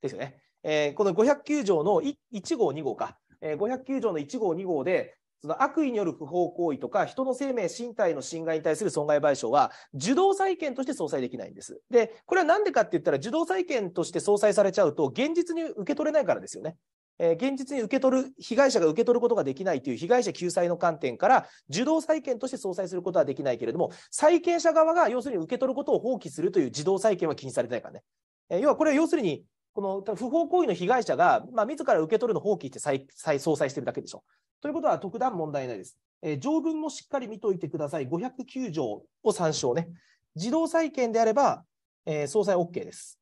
ですよね。えー、この509条の1号、2号か、えー、509条の1号、2号で、その悪意による不法行為とか、人の生命、身体の侵害に対する損害賠償は、受動債権として相殺できないんです。で、これはなんでかって言ったら、受動債権として相殺されちゃうと、現実に受け取れないからですよね。えー、現実に受け取る、被害者が受け取ることができないという被害者救済の観点から、受動債権として相殺することはできないけれども、債権者側が要するに受け取ることを放棄するという受動債権は禁止されてないからね。えー、要はこれは要するに、この不法行為の被害者が、まあ、自ら受け取るのを放棄して再再相殺してるだけでしょ。ということは特段問題ないです。えー、条文もしっかり見といてください。509条を参照ね。自動債権であれば、えー、総裁 OK です。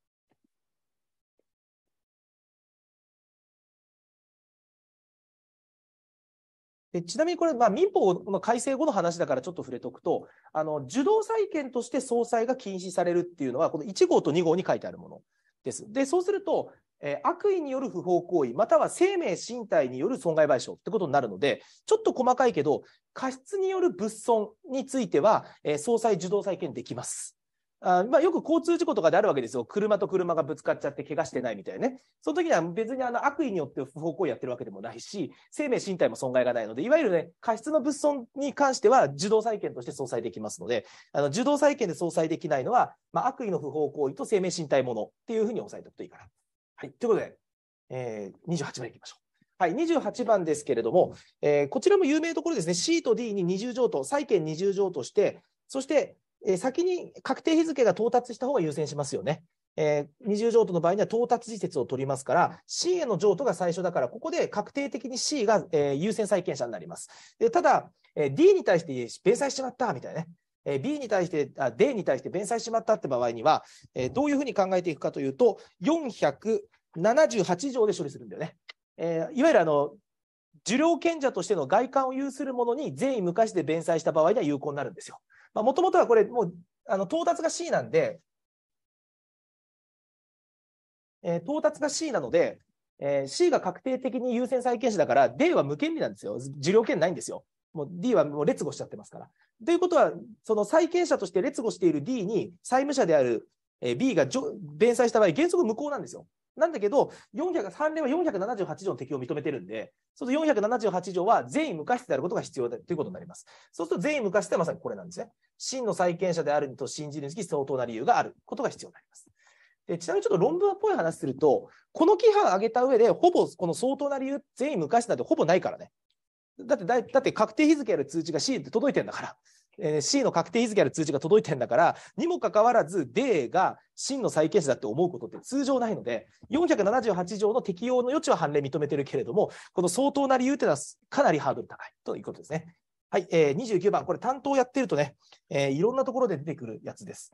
ちなみにこれ、まあ、民法の改正後の話だからちょっと触れておくと、あの受動債権として総裁が禁止されるっていうのは、この1号と2号に書いてあるもの。です。で、そうすると、えー、悪意による不法行為、または生命、身体による損害賠償ってことになるので、ちょっと細かいけど、過失による物損については、えー、総裁、受動再建できます。あまあ、よく交通事故とかであるわけですよ。車と車がぶつかっちゃって怪我してないみたいなね。その時には別にあの悪意によって不法行為やってるわけでもないし、生命身体も損害がないので、いわゆるね、過失の物損に関しては受動債権として相殺できますので、あの受動債権で相殺できないのは、まあ、悪意の不法行為と生命身体ものっていうふうに押さえておくといいかな。はい。ということで、えー、28番いきましょう。はい、28番ですけれども、えー、こちらも有名ところですね、C と D に20譲渡、債権20譲渡して、そしてえ先に確定日付が到達した方が優先しますよね。えー、二重譲渡の場合には到達時節を取りますから、C への譲渡が最初だから、ここで確定的に C が、えー、優先債権者になります。でただ、えー、D に対して弁済しちまったみたいなね。え B に対してあ、D に対して弁済しまったって場合には、えどういうふうに考えていくかというと、478条で処理するんだよね。えいわゆるあの受領権者としての外観を有する者に善意無価値で弁済した場合には有効になるんですよ。もともとはこれ、もうあの到達が C なんで、えー、到達が C なので、えー、C が確定的に優先債権者だから、D は無権利なんですよ。受領権ないんですよ。もう D はもう劣後しちゃってますから。ということは、その債権者として劣後している D に債務者である B が弁済した場合、原則無効なんですよ。なんだけど、3例は478条の適用を認めてるんで、そうすると478条は善意無過失であることが必要だということになります。そうすると善意無過失はまさにこれなんですね。真の債権者であると信じるにつき相当な理由があることが必要になります。でちなみにちょっと論文っぽい話すると、この規範を挙げた上で、ほぼこの相当な理由、善意無過失なんてほぼないからね。だってだ、だって確定日付やる通知が C って届いてんだから。えー、C の確定日付ある通知が届いてんだから、にもかかわらず、D が真の再掲者だって思うことって通常ないので、478条の適用の余地は判例認めてるけれども、この相当な理由っていうのはかなりハードル高いということですね。はい、えー、29番、これ担当やってるとね、えー、いろんなところで出てくるやつです。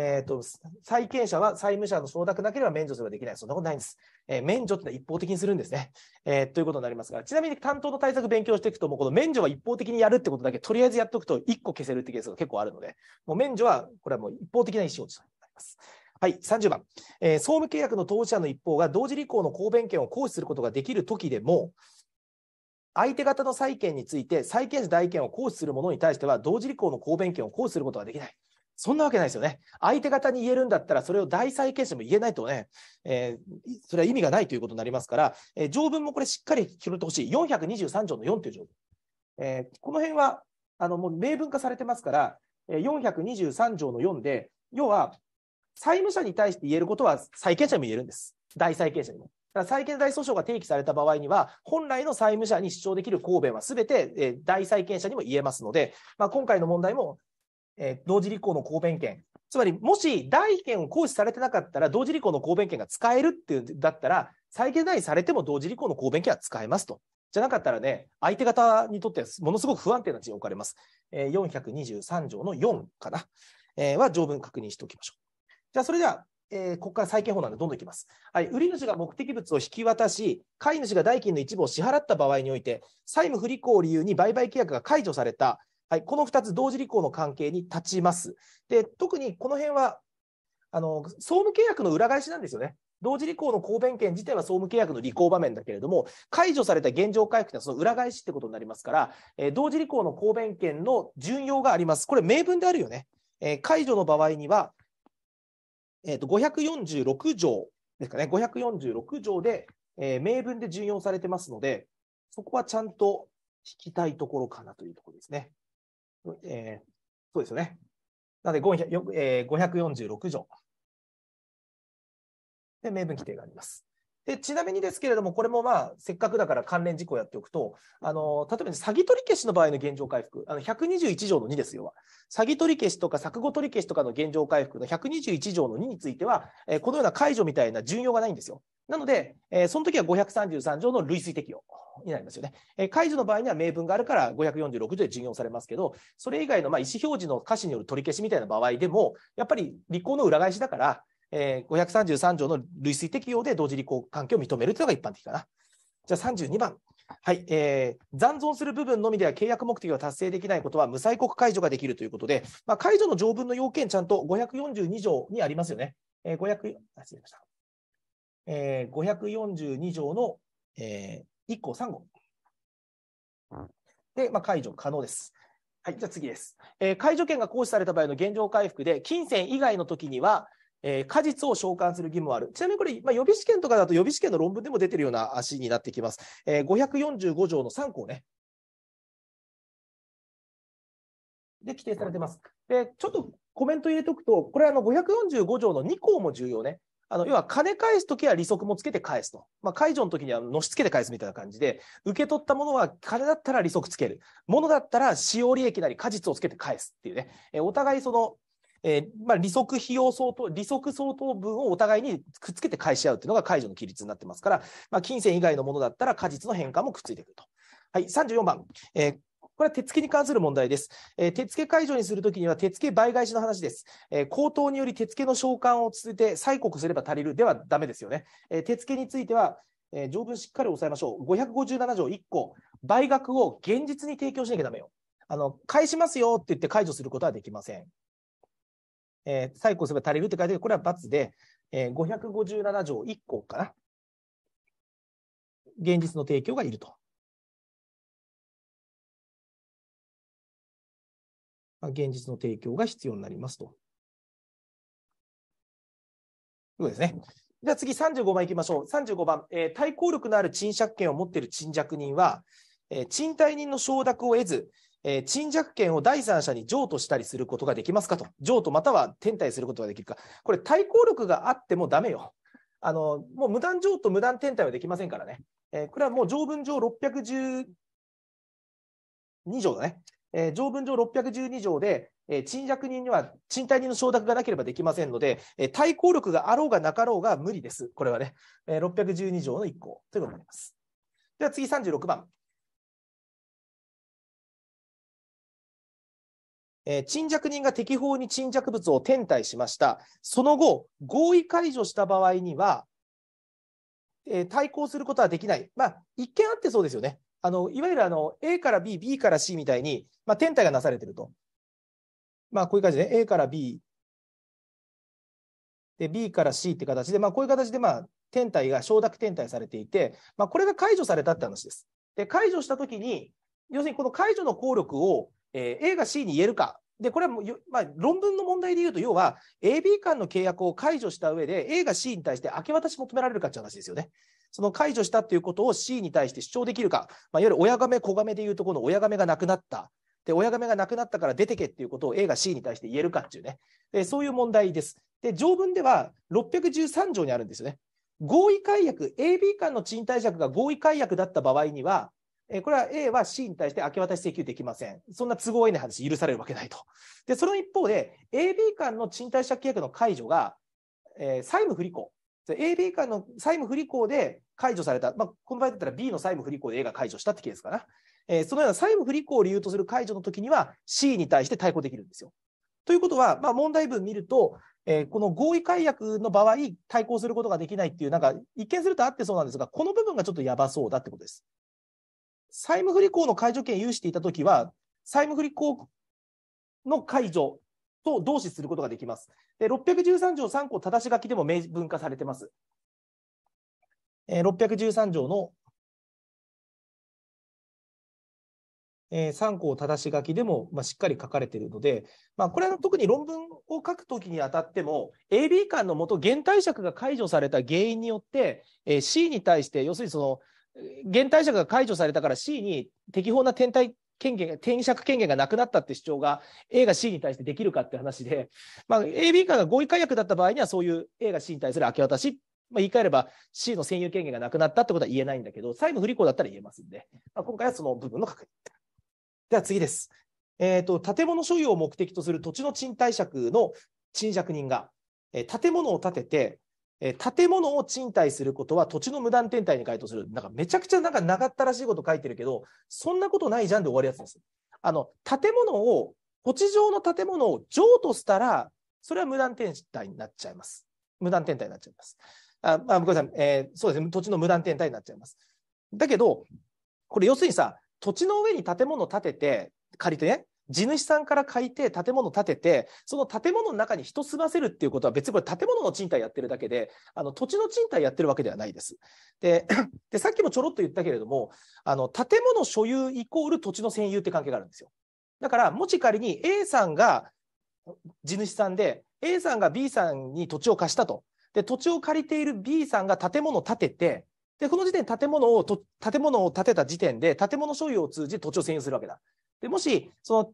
えーと、債権者は債務者の承諾なければ免除すればできない、そんなことないんです。えー、免除というのは一方的にするんですね、えー、ということになりますが、ちなみに担当の対策勉強していくと、もうこの免除は一方的にやるってことだけ、とりあえずやっておくと1個消せるってケースが結構あるので、もう免除はこれはもう一方的な意思をとなります。はい、30番、えー、総務契約の当事者の一方が同時履行の公弁権を行使することができるときでも、相手方の債権について債権者代権を行使する者に対しては同時履行の公弁権を行使することができない。そんなわけないですよね。相手方に言えるんだったら、それを大債権者も言えないとね、えー、それは意味がないということになりますから、えー、条文もこれしっかり拾ってほしい。423条の4という条文。えー、この辺は、あの、もう明文化されてますから、え423条の4で、要は、債務者に対して言えることは債権者にも言えるんです。大債権者にも。だから債権大訴訟が提起された場合には、本来の債務者に主張できる答弁はすべて、えー、大債権者にも言えますので、まあ、今回の問題もえー、同時履行の抗弁権、つまりもし代位権を行使されてなかったら、同時履行の抗弁権が使えるっていうんだったら、再現代されても同時履行の抗弁権は使えますと。じゃなかったらね、相手方にとってはものすごく不安定な地に置かれます。えー、423条の4かな、えー、は条文確認しておきましょう。じゃあ、それでは、えー、ここから債権法なんでどんどんいきます。はい、売り主が目的物を引き渡し、買い主が代金の一部を支払った場合において、債務不履行を理由に売買契約が解除されたはい、この2つ同時履行の関係に立ちます。で特にこの辺はあの総務契約の裏返しなんですよね。同時履行の公弁権自体は総務契約の履行場面だけれども、解除された現状回復というのはその裏返しってことになりますから、えー、同時履行の公弁権の順用があります。これ、明文であるよね。えー、解除の場合には、えーと、と546条ですかね、546条で、えー、明文で順用されてますので、そこはちゃんと引きたいところかなというところですね。えー、そうですよね。なので、えー、546条。で、名分規定があります。でちなみにですけれども、これもまあせっかくだから関連事項をやっておくと、あの例えば、ね、詐欺取り消しの場合の現状回復、あの121条の2ですよ、詐欺取り消しとか錯誤取り消しとかの現状回復の121条の2については、えー、このような解除みたいな順用がないんですよ。なので、えー、その時は533条の類推適用になりますよね、えー、解除の場合には明文があるから546条で順用されますけど、それ以外のまあ意思表示の可視による取り消しみたいな場合でも、やっぱり立候の裏返しだから、えー、533条の類推適用で同時履行関係を認めるというのが一般的かな。じゃあ32番。はいえー、残存する部分のみでは契約目的を達成できないことは無催告解除ができるということで、まあ、解除の条文の要件、ちゃんと542条にありますよね。えー、500あ失礼ましたえー、542条の、えー、1項3号。で、まあ、解除可能です。はい、じゃあ次です、えー、解除権が行使された場合の現状回復で、金銭以外の時には、えー、果実を償還する義務ある。ちなみにこれ、まあ、予備試験とかだと予備試験の論文でも出てるような足になってきます。えー、545条の3項ね。で、規定されてます。で、ちょっとコメント入れておくと、これあの545条の2項も重要ね。あの要は金返すときは利息もつけて返すと。まあ、解除のときにはのしつけて返すみたいな感じで、受け取ったものは金だったら利息つける。ものだったら使用利益なり果実をつけて返すっていうね。えー、お互いそのえー、まあ、利息費用相当、利息相当分をお互いにくっつけて返し合うというのが解除の規律になってますから、まあ、金銭以外のものだったら果実の変換もくっついてくると。はい、34番。えーこれは手付に関する問題です。えー、手付解除にするときには手付倍返しの話です。えー、により手付の償還を続けて催告すれば足りるではダメですよね。えー、手付については、えー、条文しっかり押さえましょう。557条1項、倍額を現実に提供しなきゃだめよ。あの返しますよって言って解除することはできません。えー、再考すれば足りるって書いてあるこれは×で、えー、557条1項かな。現実の提供がいると。現実の提供が必要になりますと。そうですね。じゃあ次35番いきましょう。35番、えー、対抗力のある賃借権を持っている賃借人は、えー、賃貸人の承諾を得ず、えー、賃借権を第三者に譲渡したりすることができますかと、譲渡または転退することができるか、これ、対抗力があってもだめよ。あのもう無断譲渡、無断転退はできませんからね。えー、これはもう条文上612条だね。えー、条文上612条で、えー、賃借人には賃貸人の承諾がなければできませんので、えー、対抗力があろうがなかろうが無理です。これはね、えー、612条の1項ということになります。では次36番。えー、沈着人が適法に沈着物を転退しました。その後、合意解除した場合には、えー、対抗することはできない。まあ、一見あってそうですよね。あの、いわゆるあの、A から B、B から C みたいに、まあ、天がなされてると。まあ、こういう感じで、ね、A から B、で、B から C って形で、まあ、こういう形で、まあ、天体が承諾天体されていて、まあ、これが解除されたって話です。で、解除したときに、要するにこの解除の効力をえー、A が C に言えるかでこれはもう、まあ、論文の問題でいうと要は AB 間の契約を解除した上で A が C に対して明け渡し求められるかっていう話ですよね。その解除したということを C に対して主張できるか、まあ、いわゆる親亀子亀でいうとこの親亀がなくなったで親亀がなくなったから出てけっていうことを A が C に対して言えるかっていうねでそういう問題です。で条文では613条にあるんですよね。合意解約 AB 間の賃貸借が合意解約だった場合にはこれは A は C に対して明け渡し請求できません。そんな都合いい話許されるわけないと。で、その一方で、AB 間の賃貸借契約の解除が、えー、債務不履行。AB 間の債務不履行で解除された。まあ、この場合だったら B の債務不履行で A が解除したってケースかな。えー、そのような債務不履行を理由とする解除の時には C に対して対抗できるんですよ。ということは、まあ、問題文見ると、えー、この合意解約の場合、対抗することができないっていう、なんか一見するとあってそうなんですが、この部分がちょっとやばそうだってことです。債務不履行の解除権を有していたときは、債務不履行の解除と同視することができます。で613条3項正し書きでも明文化されてます。えー、613条の、えー、3項正し書きでも、まあ、しっかり書かれているので、まあ、これは特に論文を書くときにあたっても、AB 間のもと、原貸借が解除された原因によって、えー、C に対して、要するにその、原退借が解除されたから C に適法な転体権限、転借権限がなくなったって主張が A が C に対してできるかって話で、まあ、AB 間が合意解約だった場合にはそういう A が C に対する明け渡し、まあ、言い換えれば C の占有権限がなくなったってことは言えないんだけど、債務不履行だったら言えますんで、まあ、今回はその部分の確認。では次です。えっ、ー、と、建物所有を目的とする土地の賃貸借の賃借人が、えー、建物を建てて、えー、建物を賃貸することは土地の無断転貸に該当する。なんかめちゃくちゃなんか長ったらしいこと書いてるけど、そんなことないじゃんで終わるやつです。あの、建物を、土地上の建物を譲渡したら、それは無断転貸になっちゃいます。無断転貸になっちゃいます。あ、まあ、ごめんなさい、えー、そうですね、土地の無断転貸になっちゃいます。だけど、これ要するにさ、土地の上に建物を建てて、借りてね、地主さんから借りて建物建てて、その建物の中に人住ませるっていうことは別にこれ建物の賃貸やってるだけで、あの土地の賃貸やってるわけではないです。で、でさっきもちょろっと言ったけれども、あの建物所有イコール土地の占有って関係があるんですよ。だから、もし仮に A さんが地主さんで、A さんが B さんに土地を貸したと。で、土地を借りている B さんが建物を建てて、で、この時点建物を建物を建てた時点で、建物所有を通じ土地を占有するわけだ。でもし、その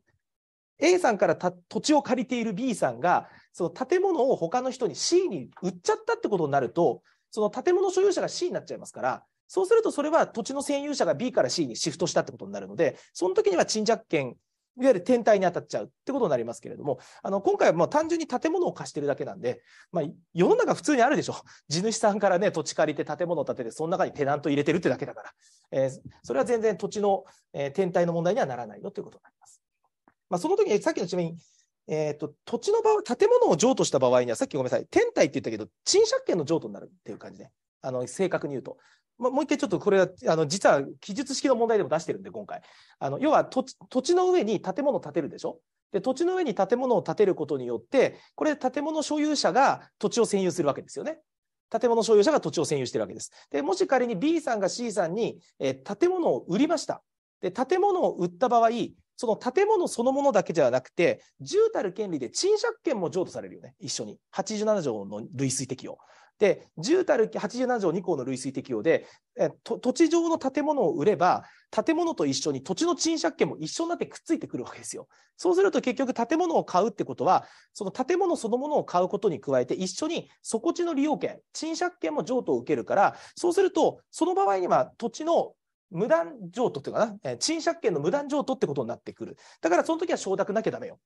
A さんから土地を借りている B さんが、その建物を他の人に C に売っちゃったってことになると、その建物所有者が C になっちゃいますから、そうするとそれは土地の占有者が B から C にシフトしたってことになるので、その時には賃借権いわゆる天体に当たっちゃうってことになりますけれども、あの今回はまあ単純に建物を貸してるだけなんで、まあ、世の中普通にあるでしょ。地主さんからね、土地借りて建物を建てて、その中にテナント入れてるってだけだから、えー、それは全然土地の、えー、天体の問題にはならないよということになります。まあ、その時に、さっきのちなみに、えーと、と土地の場合、建物を譲渡した場合には、さっきごめんなさい、天体って言ったけど、賃借権の譲渡になるっていう感じで、ね、あの正確に言うと。まあ、もう一回ちょっとこれはあの実は記述式の問題でも出してるんで今回あの要は土地の上に建物を建てるでしょで土地の上に建物を建てることによってこれ建物所有者が土地を占有するわけですよね。建物所有者が土地を占有してるわけです。でもし仮に B さんが C さんに、えー、建物を売りました。で建物を売った場合その建物そのものだけじゃなくて、住たる権利で賃借権も譲渡されるよね、一緒に。87条の類推適用。で10たる87条2項の類推適用で土地上の建物を売れば建物と一緒に土地の賃借権も一緒になってくっついてくるわけですよ。そうすると結局建物を買うってことはその建物そのものを買うことに加えて一緒に底地の利用権賃借権も譲渡を受けるからそうするとその場合には土地の無断譲渡というかな、え賃借権の無断譲渡ってことになってくる。だからその時は承諾なきゃだめよ。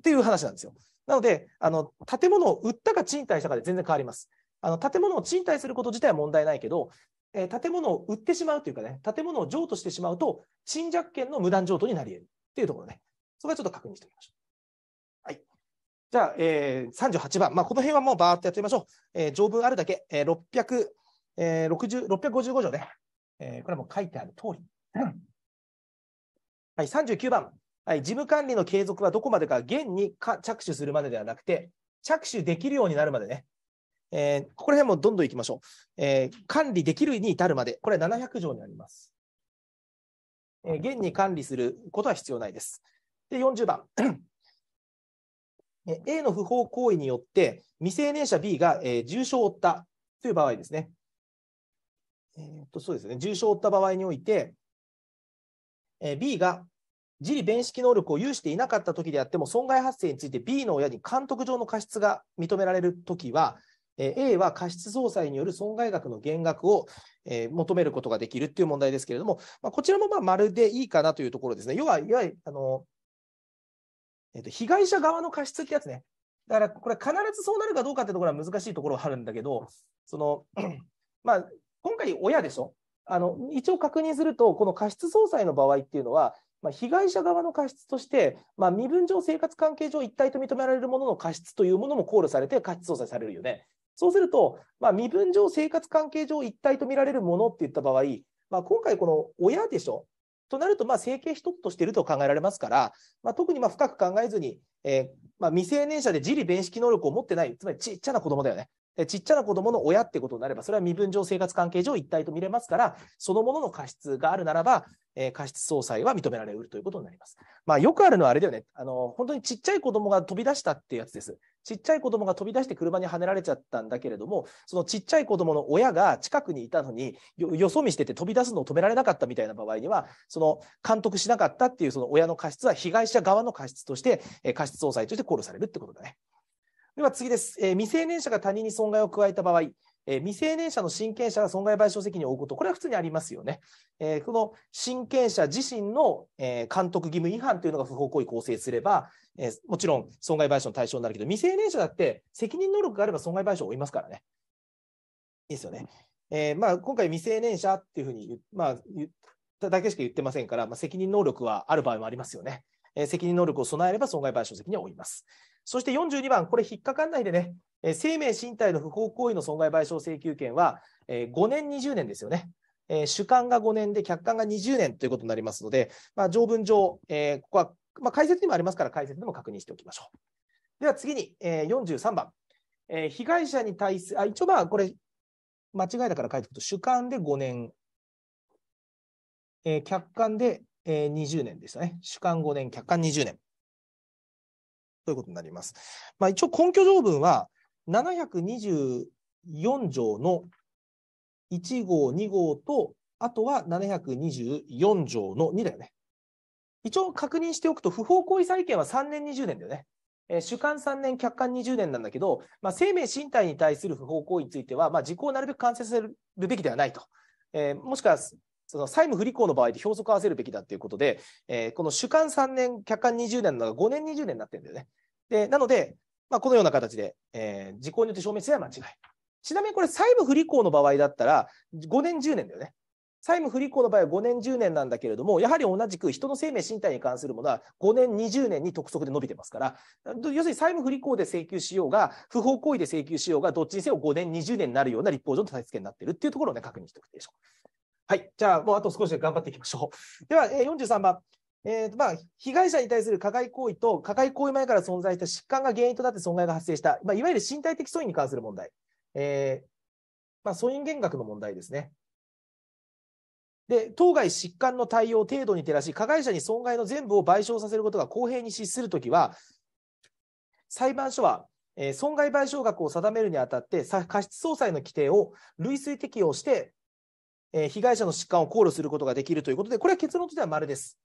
っていう話なんですよ。なので、あの、建物を売ったか賃貸したかで全然変わります。あの建物を賃貸すること自体は問題ないけど、えー、建物を売ってしまうというかね、建物を譲渡してしまうと、賃借権の無断譲渡になり得るっていうところね。そこはちょっと確認しておきましょう。はい。じゃあ、えー、38番。まあ、この辺はもうばーっとやってみましょう。えー、条文あるだけ、えー、6えー、655条ね。えー、これはもう書いてある通り。はい、39番。はい、事務管理の継続はどこまでか、現にか着手するまでではなくて、着手できるようになるまでね、えー、ここら辺もどんどんいきましょう、えー、管理できるに至るまで、これ700条にあります。えー、現に管理することは必要ないです。で、40番。A の不法行為によって未成年者 B が、えー、重傷を負ったという場合ですね。えー、っとそうですね重傷を負った場合において、えー、B が自利弁識能力を有していなかった時であっても損害発生について B の親に監督上の過失が認められる時は A は過失相殺による損害額の減額を求めることができるという問題ですけれども、まあ、こちらもまあまるでいいかなというところですね。要は、いわゆるあの、えっと被害者側の過失ってやつね。だから、これ必ずそうなるかどうかってところは難しいところはあるんだけど、その、まあ、今回親でしょあの、一応確認すると、この過失相殺の場合っていうのは、まあ、被害者側の過失として、まあ、身分上、生活関係上一体と認められるものの過失というものも考慮されて過失相殺されるよね。そうすると、まあ、身分上、生活関係上一体と見られるものっていった場合、まあ、今回、この親でしょ。となると、まあ、整形一つとしていると考えられますから、まあ、特にまあ深く考えずに、えーまあ、未成年者で自利弁識能力を持ってない、つまりちっちゃな子供だよね。ちっちゃな子供の親ってことになれば、それは身分上、生活関係上一体と見れますから、そのものの過失があるならば、えー、過失相殺は認められうるということになります。まあ、よくあるのはあれだよね。あの、本当にちっちゃい子供が飛び出したってやつです。ちっちゃい子供が飛び出して車にはねられちゃったんだけれども、そのちっちゃい子供の親が近くにいたのに、よそ見してて飛び出すのを止められなかったみたいな場合には、その監督しなかったっていうその親の過失は被害者側の過失として、え過失総裁として考慮されるってことだね。では次です、え未成年者が他人に損害を加えた場合、え未成年者の親権者が損害賠償責任を負うこと、これは普通にありますよね。えこの親権者自身の、え監督義務違反というのが不法行為構成すれば、えもちろん損害賠償の対象になるけど、未成年者だって責任能力があれば損害賠償を負いますからね。いいですよね。えー、まあ、今回、未成年者っていうふうに、まあ、言っただけしか言ってませんから、まあ、責任能力はある場合もありますよね。え責任能力を備えれば損害賠償責任を負います。そして42番、これ引っかかんないでね、え生命身体の不法行為の損害賠償請求権は、え5年、20年ですよね。え主観が5年で客観が20年ということになりますので、まあ、条文上、えここは、まあ、解説にもありますから、解説でも確認しておきましょう。では次に、えー、43番、えー、被害者に対する、あ一応まあこれ、間違いだから書いておくと、主観で5年、えー、客観で、えー、20年でしたね。主観5年、客観20年。ということになります。まあ、一応根拠条文は、724条の1号、2号と、あとは724条の2だよね。一応確認しておくと、不法行為債権は3年20年だよね。えー、主観3年、客観20年なんだけど、まあ、生命、身体に対する不法行為については、まあ、時効をなるべく完成するべきではないと。えー、もしくは、その債務不履行の場合で表則合わせるべきだということで、えー、この主観3年、客観20年のが5年20年になってるんだよね。でなので、まあ、このような形で、えー、時効によって証明すれ間違い。ちなみにこれ、債務不履行の場合だったら、5年、10年だよね。債務不履行の場合は5年、10年なんだけれども、やはり同じく人の生命、身体に関するものは5年、20年に督促で伸びてますから、要するに債務不履行で請求しようが、不法行為で請求しようが、どっちにせよ5年、20年になるような立法上の立て付けになっているっていうところを、ね、確認しておくでしょう。はい。じゃあ、もうあと少しで頑張っていきましょう。では、え43番。えーとまあ、被害者に対する加害行為と加害行為前から存在した疾患が原因となって損害が発生した、まあ、いわゆる身体的素因に関する問題、えーまあ、素因減額の問題ですね。で当該疾患の対応程度に照らし加害者に損害の全部を賠償させることが公平に資するときは裁判所は、えー、損害賠償額を定めるにあたって過失相殺の規定を類推適用して、えー、被害者の疾患を考慮することができるということでこれは結論としては丸です。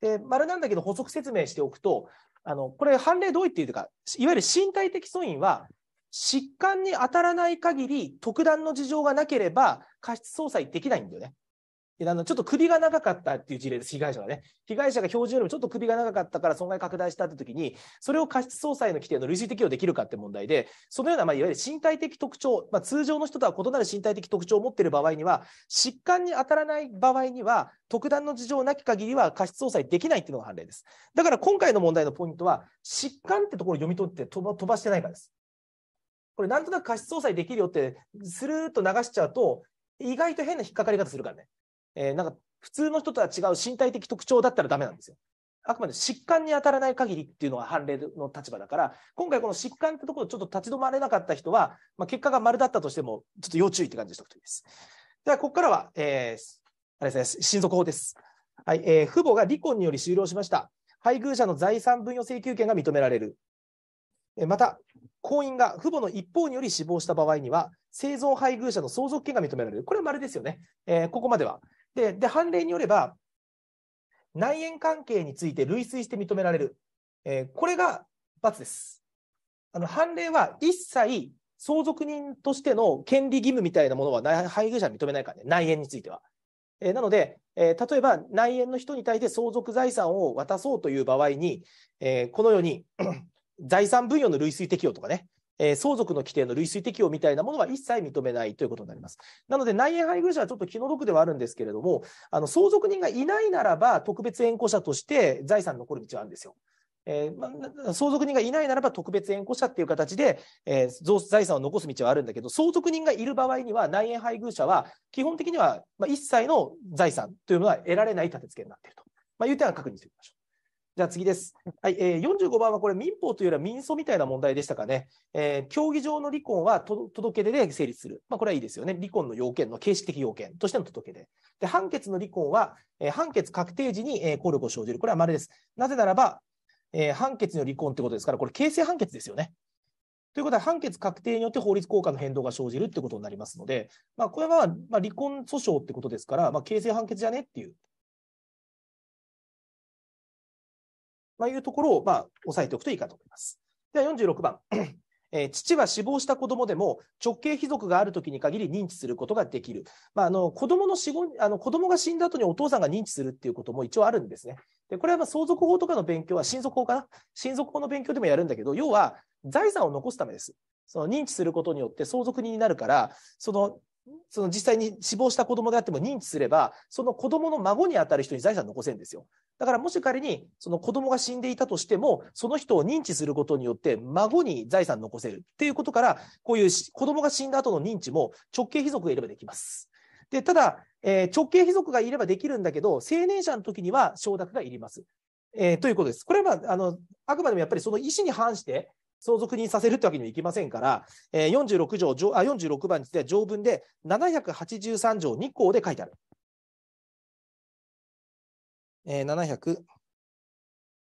で、丸なんだけど補足説明しておくと、あの、これ判例同意っていうか、いわゆる身体的素因は、疾患に当たらない限り、特段の事情がなければ過失相殺できないんだよね。あのちょっと首が長かったっていう事例です、被害者がね。被害者が標準よりもちょっと首が長かったから損害拡大したって時に、それを過失相殺の規定の類似適用できるかって問題で、そのような、まあ、いわゆる身体的特徴、まあ、通常の人とは異なる身体的特徴を持っている場合には、疾患に当たらない場合には、特段の事情なき限りは過失相殺できないっていうのが判例です。だから今回の問題のポイントは、疾患ってところを読み取って飛ばしてないからです。これなんとなく過失相殺できるよって、スルーっと流しちゃうと、意外と変な引っかかり方するからね。えー、なんか普通の人とは違う身体的特徴だったらダメなんですよ。あくまで疾患に当たらない限りっていうのが判例の立場だから、今回この疾患ってところちょっと立ち止まれなかった人は、まあ、結果が丸だったとしても、ちょっと要注意って感じでしとくといいです。では、ここからは、えー、あれですね、親族法です。はい、えー、父母が離婚により終了しました。配偶者の財産分与請求権が認められる。また、婚姻が父母の一方により死亡した場合には、生存配偶者の相続権が認められる。これは丸ですよね。えー、ここまでは。でで判例によれば内縁関係について類推して認められる、えー、これが罰です。あの判例は一切相続人としての権利義務みたいなものは配偶者は認めないからね、内縁については。えー、なので、えー、例えば内縁の人に対して相続財産を渡そうという場合に、えー、このように 財産分与の類推適用とかね、えー、相続の規定の類推適用みたいなものは一切認めないということになります。なので、内縁配偶者はちょっと気の毒ではあるんですけれども、あの相続人がいないならば、特別縁故者として財産残る道はあるんですよ。えーま、相続人がいないならば特別縁故者っていう形で、えー、財産を残す道はあるんだけど相続人がいる場合には内縁配偶者は基本的には、まあ、一切の財産というのは得られない立て付けになっていると、まあ、いう点は確認しておきましょう。じゃあ次です。はい、えー、45番はこれ民法というよりは民訴みたいな問題でしたかね。えー、競技場の離婚は届け出で成立する。まあ、これはいいですよね。離婚の要件の形式的要件としての届け出。で、判決の離婚は、えー、判決確定時に、え効力を生じる。これは稀です。なぜならば、え判決の離婚ってことですから、これ形成判決ですよね。ということは、判決確定によって法律効果の変動が生じるってことになりますので、まあ、これは、ま離婚訴訟ってことですから、まあ、形成判決じゃねっていうまあ、いうところを、まあ、押さえておくといいかと思います。では46番。えー、父は死亡した子どもでも直系貴族があるときに限り認知することができる、まあ、あの子どもの死後あの子供が死んだ後にお父さんが認知するっていうことも一応あるんですね。でこれはま相続法とかの勉強は親族法かな親族法の勉強でもやるんだけど要は財産を残すためです。その認知することによって相続人になるからそのその実際に死亡した子供であっても認知すれば、その子供の孫に当たる人に財産残せんですよ。だからもし仮にその子供が死んでいたとしても、その人を認知することによって孫に財産残せるっていうことから、こういう子供が死んだ後の認知も直系貴族がいればできます。で、ただ、えー、直系貴族がいればできるんだけど、成年者の時には承諾がいります。えー、ということです。これは、まあ、あの、あくまでもやっぱりその意思に反して、相続人させるってわけにはいきませんから、えー、46, 条あ46番については条文で783条2項で書いてある。えー、7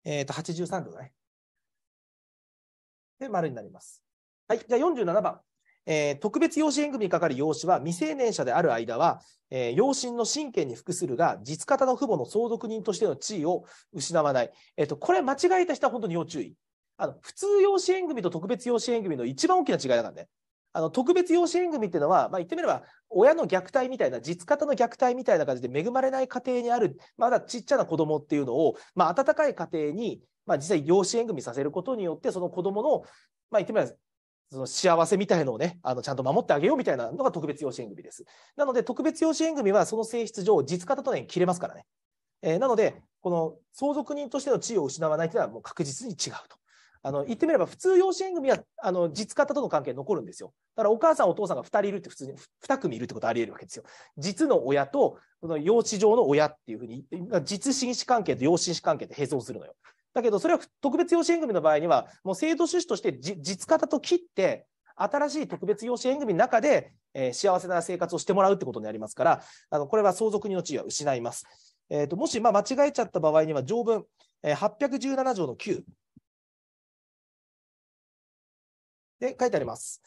えと83条だね。で、丸になります。はい、じゃあ47番。えー、特別養子縁組にかかる養子は未成年者である間は、えー、養親の親権に服するが実方の父母の相続人としての地位を失わない、えーとこれ間違えた人は本当に要注意あの、普通養子縁組と特別養子縁組の一番大きな違いだからね。あの、特別養子縁組っていうのは、まあ、言ってみれば、親の虐待みたいな、実方の虐待みたいな感じで恵まれない家庭にある、まだちっちゃな子供っていうのを、まあ、温かい家庭に、まあ、実際養子縁組させることによって、その子供の、まあ、言ってみれば、その幸せみたいのをね、あの、ちゃんと守ってあげようみたいなのが特別養子縁組です。なので、特別養子縁組はその性質上、実方とね、切れますからね。えー、なので、この相続人としての地位を失わないというのはもう確実に違うと。あの、言ってみれば普通養子縁組は、あの、実家との関係残るんですよ。だからお母さんお父さんが2人いるって普通に、2組いるってことはあり得るわけですよ。実の親と、その養子上の親っていうふうに、実親子関係と養子子関係って並走するのよ。だけど、それは特別養子縁組の場合には、もう制度趣旨として実方と切って、新しい特別養子縁組の中で、えー、幸せな生活をしてもらうってことになりますから、あのこれは相続人の地位は失います。えーと、もし、まあ、間違えちゃった場合には、条文、817条の9、で、書いてあります。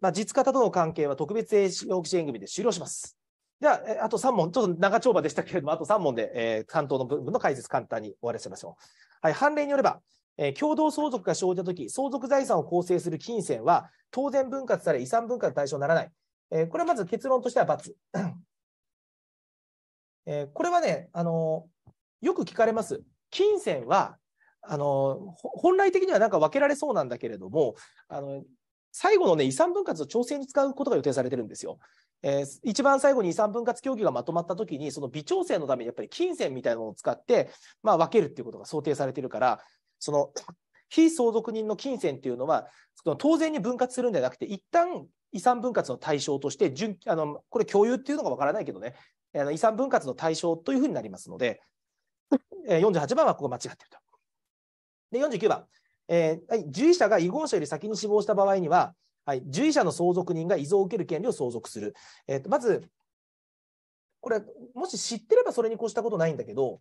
まあ、実方との関係は特別養支援組で終了します。では、あと3問、ちょっと長丁場でしたけれども、あと3問で、えー、担当の部分の解説簡単に終わらせましょう。はい、判例によれば、えー、共同相続が生じたとき、相続財産を構成する金銭は当然分割され、遺産分割の対象にならない。えー、これはまず結論としては×。えー、これはね、あのー、よく聞かれます。金銭はあの本来的にはなんか分けられそうなんだけれども、あの最後の、ね、遺産分割の調整に使うことが予定されてるんですよ。えー、一番最後に遺産分割協議がまとまったときに、その微調整のためにやっぱり金銭みたいなものを使って、まあ、分けるっていうことが想定されてるから、その 非相続人の金銭っていうのは、その当然に分割するんじゃなくて、一旦遺産分割の対象として、あのこれ、共有っていうのがわからないけどね、あの遺産分割の対象というふうになりますので、48番はここ間違ってると。で、49番。えー、はい、獣医者が遺言者より先に死亡した場合には、はい、獣医者の相続人が遺贈を受ける権利を相続する。えーと、まず、これ、もし知ってればそれに越したことないんだけど、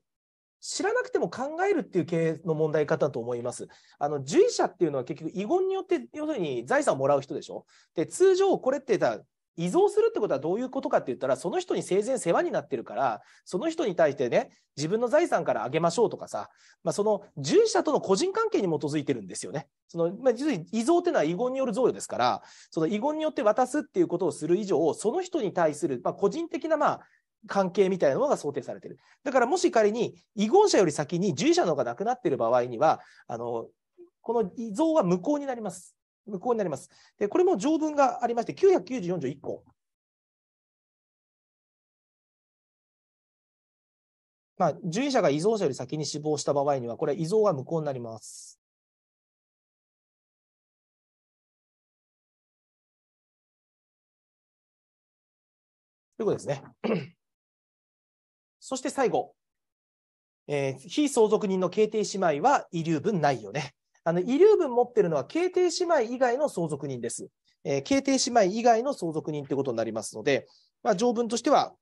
知らなくても考えるっていう経営の問題方だと思います。あの、獣医者っていうのは結局遺言によって、要するに財産をもらう人でしょで、通常これってさ、依存するってことはどういうことかって言ったら、その人に生前世話になってるから、その人に対してね、自分の財産からあげましょうとかさ、まあ、その従者との個人関係に基づいてるんですよね。その、まあ、実に依存っていうのは遺言による贈与ですから、その遺言によって渡すっていうことをする以上、その人に対する、まあ、個人的な、まあ、関係みたいなのが想定されてる。だからもし仮に遺言者より先に従者の方が亡くなってる場合には、あの、この遺贈は無効になります。無効になります。でこれも条文がありまして、994条1項。まあ、受益者が依存者より先に死亡した場合には、これ遺依存は無効になります。ということですね。そして最後、えー、非相続人の携定姉妹は遺留分ないよね。あの、遺留分持ってるのは、慶定姉妹以外の相続人です。えー、慶姉妹以外の相続人ということになりますので、まあ、条文としては、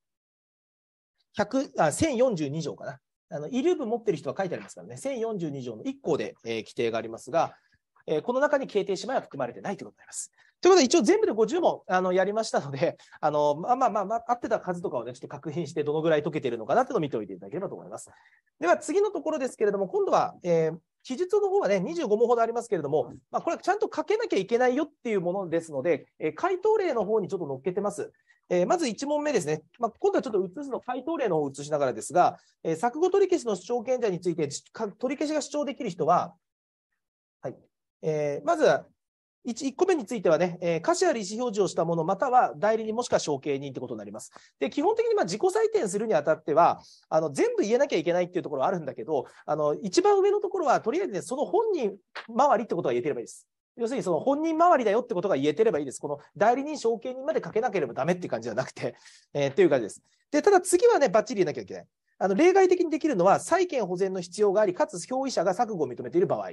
100あ1042条かな。あの遺留分持ってる人は書いてありますからね、1042条の1項で、えー、規定がありますが、えー、この中に形定姉妹は含まれてないということになります。ということで、一応全部で50問あのやりましたので、あのまあまあまあ、合ってた数とかをね、ちょっと確認して、どのぐらい解けてるのかなというのを見ておいていただければと思います。では、次のところですけれども、今度は、えー、記述の方はね、25問ほどありますけれども、まあ、これはちゃんと書けなきゃいけないよっていうものですので、え回答例の方にちょっと載っけてます。えー、まず1問目ですね、まあ、今度はちょっと写すの、回答例の方を写しながらですが、えー、作後取り消しの主張権者について、取り消しが主張できる人は、はいえー、まず 1, 1個目についてはね、えー、貸しあり意思表示をしたもの、または代理人もしくは承継人ということになります。で、基本的にまあ自己採点するにあたっては、あの全部言えなきゃいけないっていうところはあるんだけど、あの一番上のところは、とりあえずね、その本人周りってことは言えてればいいです。要するにその本人周りだよってことが言えてればいいです。この代理人承継人までかけなければダメっていう感じじゃなくて、えー、っていう感じです。で、ただ次はね、ばっちり言えなきゃいけない。あの例外的にできるのは、債権保全の必要があり、かつ表意者が錯誤を認めている場合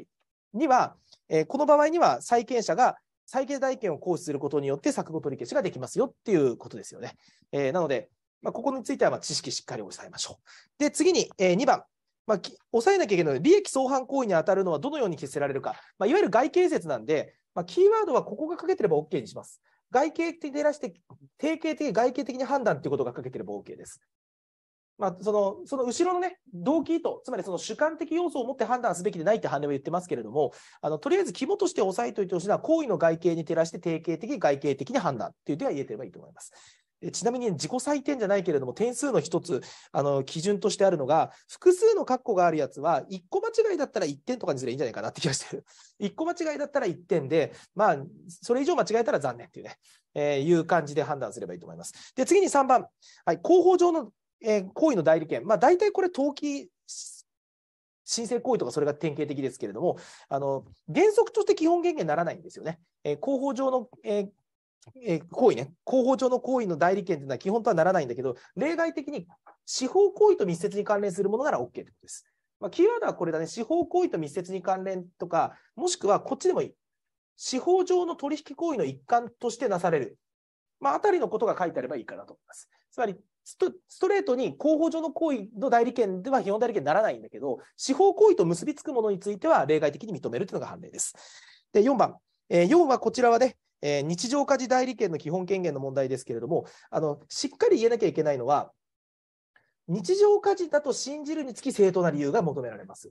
には、えこの場合には債権者が債権代権を行使することによって錯誤取り消しができますよっていうことですよね。えなので、まあ、ここについてはま知識しっかり押さえましょう。で、次に、え2番、まあ、抑えなきゃいけないので、利益相反行為に当たるのはどのように消せられるか、まあ、いわゆる外形説なんで、まあ、キーワードはここが書けてれば OK にします。外形的に照らして、定型的、外形的に判断ということが書けてれば OK です。まあ、そのその後ろの、ね、動機と、つまりその主観的要素を持って判断すべきでないって判例は言ってますけれども、あのとりあえず肝として押さえておいてほしいのは、行為の外形に照らして定型的、外形的に判断っていう点は言えてればいいと思います。ちなみに自己採点じゃないけれども、点数の一つ、あの基準としてあるのが、複数の括弧があるやつは、1個間違いだったら1点とかにすればいいんじゃないかなって気がしてる。1 個間違いだったら1点で、まあ、それ以上間違えたら残念っていうね、えー、いう感じで判断すればいいと思います。で、次に3番、はい、広報上のえー、行為の代理権、まあ、大体これ、登記申請行為とかそれが典型的ですけれども、あの原則として基本原限にならないんですよね。えー、広報上の、えーえー、行為ね、広報上の行為の代理権というのは基本とはならないんだけど、例外的に司法行為と密接に関連するものなら OK ということです。まあ、キーワードはこれだね、司法行為と密接に関連とか、もしくはこっちでもいい、司法上の取引行為の一環としてなされる、まあ、あたりのことが書いてあればいいかなと思います。つまり、ストストレートに広報上の行為の代理権では基本代理権にならないんだけど、司法行為と結びつくものについては例外的に認めるというのが判例です。で4番、えー、4はこちらはね、えー、日常家事代理権の基本権限の問題ですけれども、あのしっかり言えなきゃいけないのは、日常家事だと信じるにつき正当な理由が求められます。い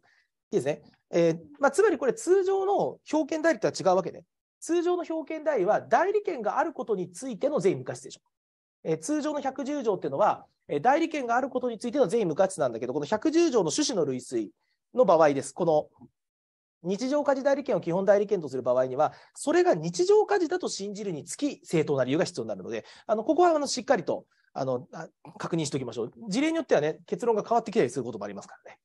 いですね。えー、まあ、つまりこれ、通常の表権代理とは違うわけで、ね、通常の表権代理は代理権があることについての税務過失でしょ。え通常の110条っていうのは、え代理権があることについての善意無価値なんだけど、この110条の趣旨の類推の場合です。この日常家事代理権を基本代理権とする場合には、それが日常家事だと信じるにつき、正当な理由が必要になるので、あのここはあのしっかりとあの確認しておきましょう。事例によってはね、結論が変わってきたりすることもありますからね。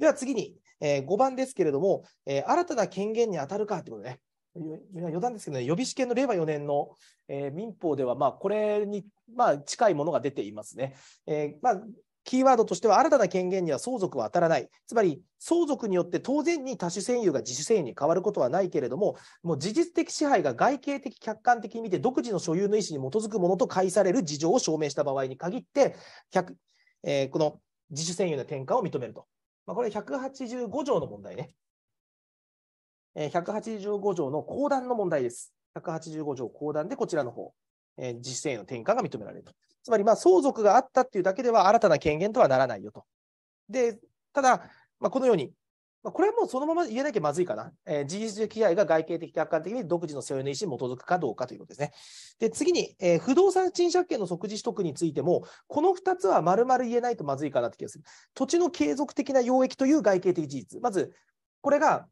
では次に、えー、5番ですけれども、えー、新たな権限に当たるかということね。余談ですけどね、予備試験の令和4年の、えー、民法では、まあ、これに、まあ、近いものが出ていますね。えー、まあキーワードとしては新たな権限には相続は当たらない。つまり相続によって当然に多種占有が自主占有に変わることはないけれども、もう事実的支配が外形的客観的に見て独自の所有の意思に基づくものと解される事情を証明した場合に限って、えー、この自主占有の転換を認めると。まあ、これ185条の問題ね。185条の公団の問題です。185条公団でこちらの方、えー、実践への転換が認められると。つまり、まあ、相続があったっていうだけでは新たな権限とはならないよと。で、ただ、まあ、このように、まあ、これはもうそのまま言えなきゃまずいかな。えー、事実的被害が外形的、客観的に独自の背負の意思に基づくかどうかということですね。で、次に、えー、不動産賃借権の即時取得についても、この2つは丸々言えないとまずいかなって気がする。土地の継続的な要益という外形的事実。まず、これが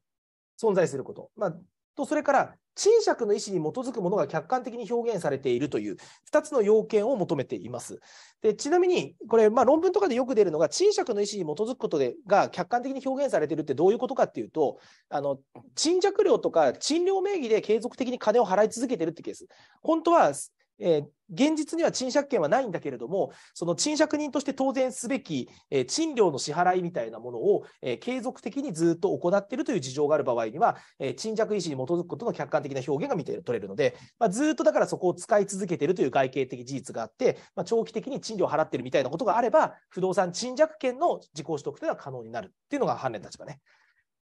存在すること、まあ、とそれから賃借の意思に基づくものが客観的に表現されているという2つの要件を求めています。でちなみに、これ、まあ、論文とかでよく出るのが、賃借の意思に基づくことでが客観的に表現されているってどういうことかっていうと、あの賃借料とか賃料名義で継続的に金を払い続けているってケース。本当はえー、現実には賃借権はないんだけれども、その賃借人として当然すべき、えー、賃料の支払いみたいなものを、えー、継続的にずっと行っているという事情がある場合には、え賃借意思に基づくことの客観的な表現が見て取れるので、まあ、ずっとだからそこを使い続けているという外形的事実があって、まあ、長期的に賃料を払っているみたいなことがあれば、不動産賃借権の自己取得というのは可能になるっていうのが判例立場ね。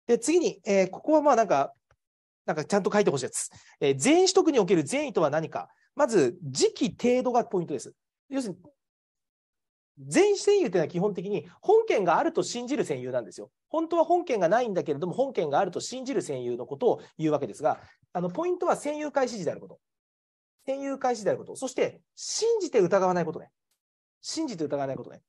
で次に、えここはまあなんかなんかちゃんと書いてほしいやつ。えー、全取得における善意とは何か。まず時期程度がポイントです。要するに、全占有というのは基本的に本件があると信じる占有なんですよ。本当は本件がないんだけれども、本件があると信じる占有のことを言うわけですが、あのポイントは占有開始時であること。占有開始であること。そして、信じて疑わないことね。信じて疑わないことね。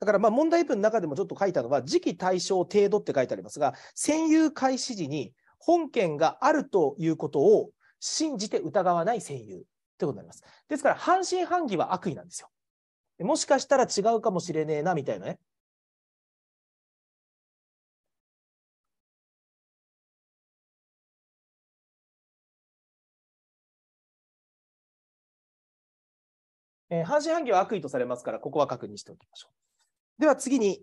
だからまあ問題文の中でもちょっと書いたのは、時期対象程度って書いてありますが、占有開始時に本件があるということを信じて疑わない戦友ということになります。ですから、半信半疑は悪意なんですよ。もしかしたら違うかもしれねえな、みたいなね。えー、半信半疑は悪意とされますから、ここは確認しておきましょう。では次に、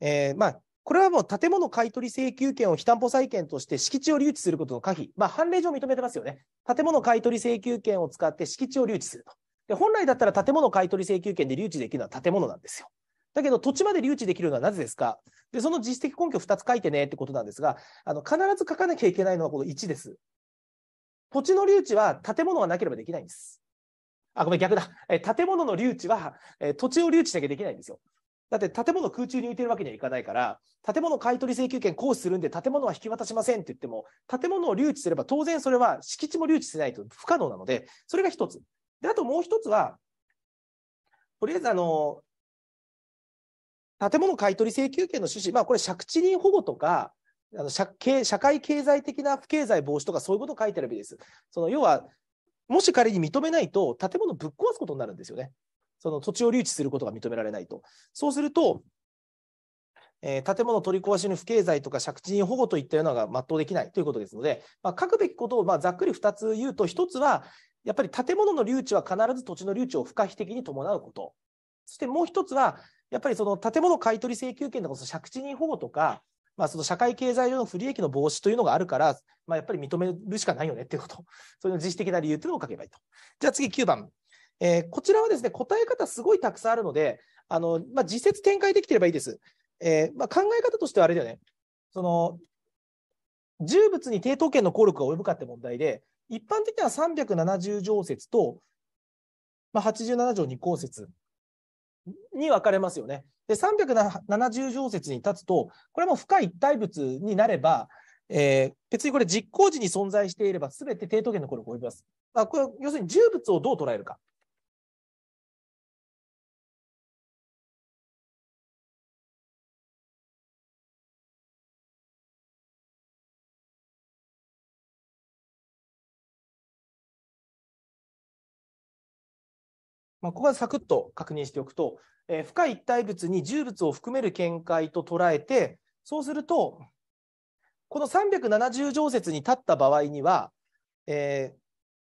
えー、まあ、これはもう建物買取請求権を非担保債権として敷地を留置することの可否、まあ、判例上認めてますよね。建物買取請求権を使って敷地を留置すると。で本来だったら建物買取請求権で留置できるのは建物なんですよ。だけど土地まで留置できるのはなぜですかでその実績根拠2つ書いてねってことなんですがあの必ず書かなきゃいけないのはこの1です。土地の留置は建物がなければできないんです。あ、ごめん、逆だ。え建物の留置は、え土地を留置しなきゃできないんですよ。だって建物空中に浮いてるわけにはいかないから、建物買取請求権行使するんで建物は引き渡しませんって言っても、建物を留置すれば当然それは敷地も留置しないと不可能なので、それが一つ。で、あともう一つは、とりあえずあの、建物買取請求権の趣旨、まあこれ借地人保護とか、あの社社会経済的な不経済防止とかそういうことを書いてあるわけです。その要は、もし仮に認めないと建物ぶっ壊すことになるんですよね。その土地を留置することが認められないと。そうすると、えー、建物取り壊しの不経済とか借地人保護といったようなのが全うできないということですので、まあ、書くべきことをまあざっくり2つ言うと、1つは、やっぱり建物の留置は必ず土地の留置を不可避的に伴うこと。そしてもう1つは、やっぱりその建物買取請求権とか、借地人保護とか、まあ、その社会経済上の不利益の防止というのがあるから、まあ、やっぱり認めるしかないよねっていうこと。そういの自主的な理由というのを書けばいいと。じゃあ次9番。えー、こちらはですね、答え方すごいたくさんあるので、あの、まあ、自説展開できてればいいです。えー、まあ、考え方としてはあれだよね。その、重物に抵当権の効力が及ぶかって問題で、一般的には370条説と、まあ、87条2項説に分かれますよね。で、370条説に立つと、これも深い一体物になれば、えー、別にこれ実行時に存在していれば全て抵当権の効力を及びます。まあ、これ要するに重物をどう捉えるか。まあ、ここはサクッと確認しておくと、えー、不一体物に重物を含める見解と捉えて、そうすると、この370条説に立った場合には、えー、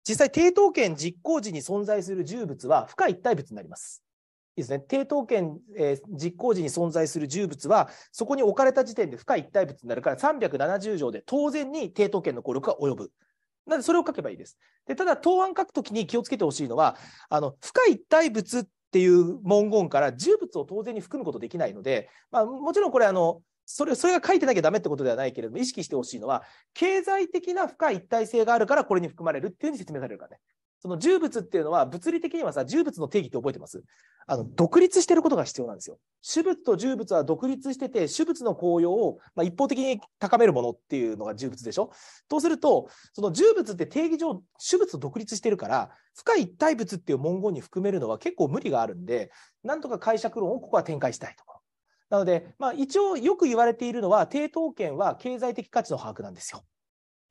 実際、抵当権実行時に存在する重物は深い一体物になります。いいですね。抵当権、えー、実行時に存在する重物は、そこに置かれた時点で深い一体物になるから、370条で当然に抵当権の効力が及ぶ。なんで、それを書けばいいです。でただ、答案書くときに気をつけてほしいのは、あの深い体物っていう文言から重物を当然に含むことできないので、まあ、もちろんこれあの、それそれが書いてなきゃダメってことではないけれども、意識してほしいのは、経済的な深い一体性があるから、これに含まれるっていうふうに説明されるからね。その重物っていうのは物理的にはさ、重物の定義って覚えてますあの、独立してることが必要なんですよ。種物と重物は独立してて、種物の効用を、まあ、一方的に高めるものっていうのが重物でしょそうすると、その重物って定義上、種物と独立してるから、深い一体物っていう文言に含めるのは結構無理があるんで、なんとか解釈論をここは展開したいところ。なので、まあ、一応よく言われているのは、抵当権は経済的価値の把握なんですよ。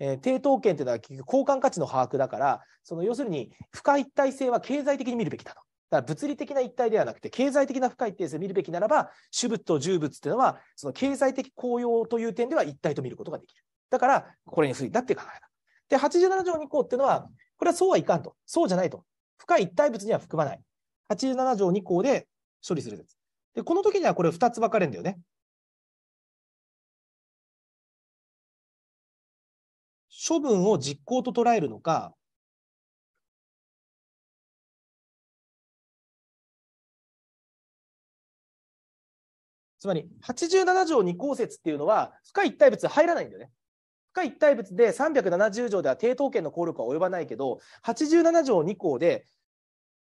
えー、抵当権というのは結局交換価値の把握だから、その要するに不可一体性は経済的に見るべきだと。だから物理的な一体ではなくて、経済的な不可一体性を見るべきならば、主物と重物というのは、その経済的効用という点では一体と見ることができる。だから、これに不利だって考えた。で、87条2項っていうのは、これはそうはいかんと。そうじゃないと。不可一体物には含まない。87条2項で処理するです。で、この時にはこれ2つ分かれるんだよね。処分を実行と捉えるのか、つまり87条2項説っていうのは深い一体物入らないんだよね。深い一体物で370条では抵当権の効力は及ばないけど87条2項で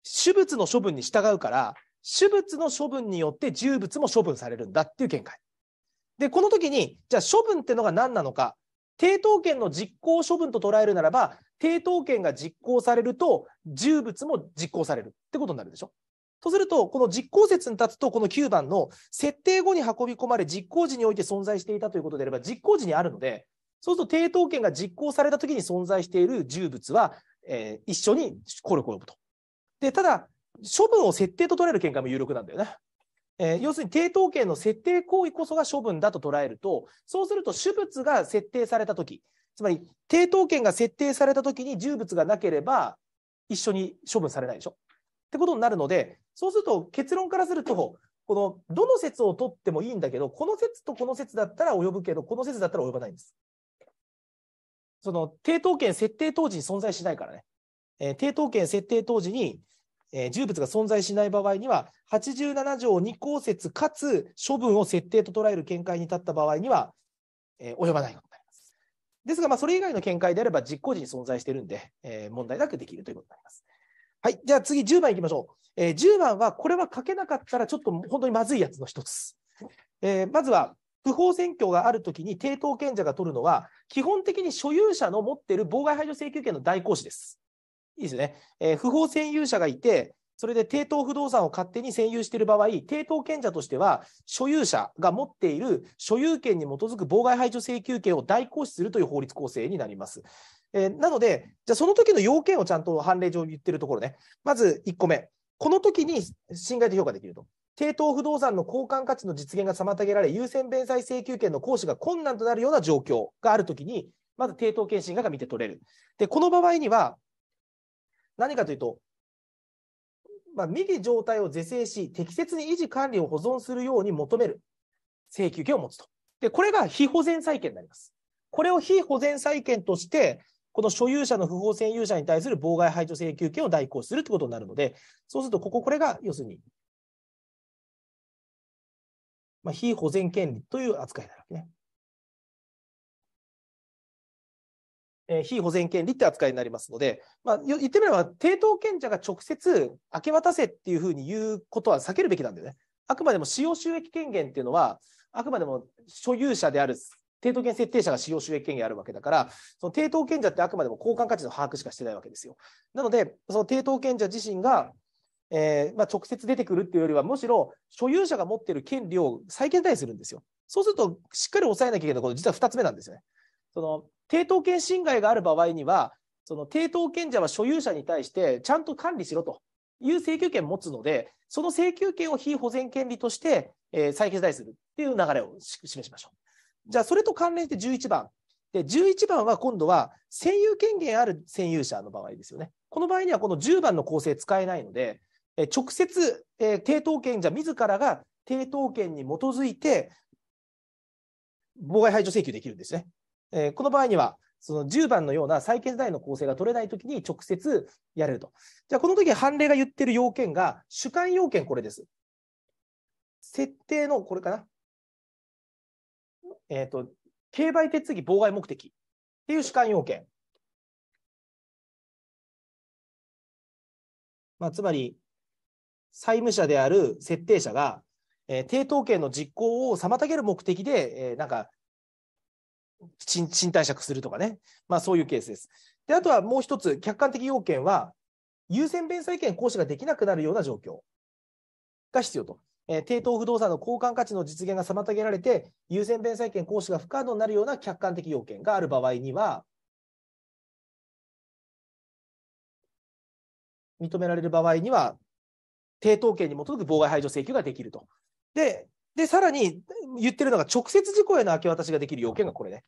主物の処分に従うから主物の処分によって重物も処分されるんだっていう見解。でこの時にじゃあ処分ってのが何なのか抵当権の実行処分と捉えるならば、抵当権が実行されると、重物も実行されるってことになるでしょ。とすると、この実行説に立つと、この9番の設定後に運び込まれ、実行時において存在していたということであれば、実行時にあるので、そうすると抵当権が実行された時に存在している重物は、えー、一緒に効力を呼ぶと。で、ただ、処分を設定と捉える見解も有力なんだよね。えー、要するに抵当権の設定行為こそが処分だと捉えると、そうすると主物が設定されたとき、つまり抵当権が設定されたときに重物がなければ一緒に処分されないでしょ。ってことになるので、そうすると結論からすると、このどの説を取ってもいいんだけど、この説とこの説だったら及ぶけど、この説だったら及ばないんです。その抵当権設定当時に存在しないからね。えー、抵当権設定当時に、えー、重物が存在しない場合には、87条2項節かつ処分を設定と捉える見解に立った場合には、えー、及ばないことになります。ですが、まあ、それ以外の見解であれば実行時に存在しているんで、えー、問題なくできるということになります。はい、じゃあ次10番いきましょう。えー、10番は、これは書けなかったらちょっと本当にまずいやつの一つ。えー、まずは、不法占拠があるときに抵当権者が取るのは、基本的に所有者の持っている妨害排除請求権の代行使です。いいですね、えー、不法占有者がいて、それで抵当不動産を勝手に占有している場合、抵当権者としては、所有者が持っている所有権に基づく妨害排除請求権を代行使するという法律構成になります。えー、なので、じゃあその時の要件をちゃんと判例上に言ってるところね、まず1個目、この時に侵害で評価できると。抵当不動産の交換価値の実現が妨げられ、優先弁済請求権の行使が困難となるような状況があるときに、まず抵当権侵害が見て取れる。で、この場合には、何かというと、まあ、右状態を是正し、適切に維持管理を保存するように求める請求権を持つと。で、これが非保全債権になります。これを非保全債権として、この所有者の不法占有者に対する妨害排除請求権を代行するということになるので、そうすると、ここ、これが要するに、まあ、非保全権利という扱いになるわけね。えー、非保全権利って扱いになりますので、まあ、言ってみれば、抵当権者が直接明け渡せっていうふうに言うことは避けるべきなんだよね。あくまでも使用収益権限っていうのは、あくまでも所有者である抵当権設定者が使用収益権限あるわけだから、その抵当権者ってあくまでも交換価値の把握しかしてないわけですよ。なので、その抵当権者自身が、えーまあ、直接出てくるっていうよりは、むしろ所有者が持っている権利を再建対するんですよ。そうすると、しっかり抑えなきゃいけないこと、実は2つ目なんですよね。その抵当権侵害がある場合には、その抵当権者は所有者に対してちゃんと管理しろという請求権を持つので、その請求権を非保全権利として、えー、再決済するっていう流れを示しましょう。じゃあ、それと関連して11番。で、11番は今度は占有権限ある占有者の場合ですよね。この場合にはこの10番の構成使えないので、え直接、えー、抵当権者自らが抵当権に基づいて、妨害排除請求できるんですね。えー、この場合には、その10番のような債権世代の構成が取れないときに直接やれると。じゃあ、この時判例が言ってる要件が、主観要件、これです。設定の、これかな。えっ、ー、と、競売手続き妨害目的っていう主観要件。まあ、つまり、債務者である設定者が、えー、抵当権の実行を妨げる目的で、えー、なんか賃貸借するとかね、まあ、そういうケースです。で、あとはもう一つ、客観的要件は、優先弁済権行使ができなくなるような状況が必要と。えー、抵当不動産の交換価値の実現が妨げられて、優先弁済権行使が不可能になるような客観的要件がある場合には、認められる場合には、抵当権に基づく妨害排除請求ができると。で、で、さらに言ってるのが、直接事故への明け渡しができる要件がこれね。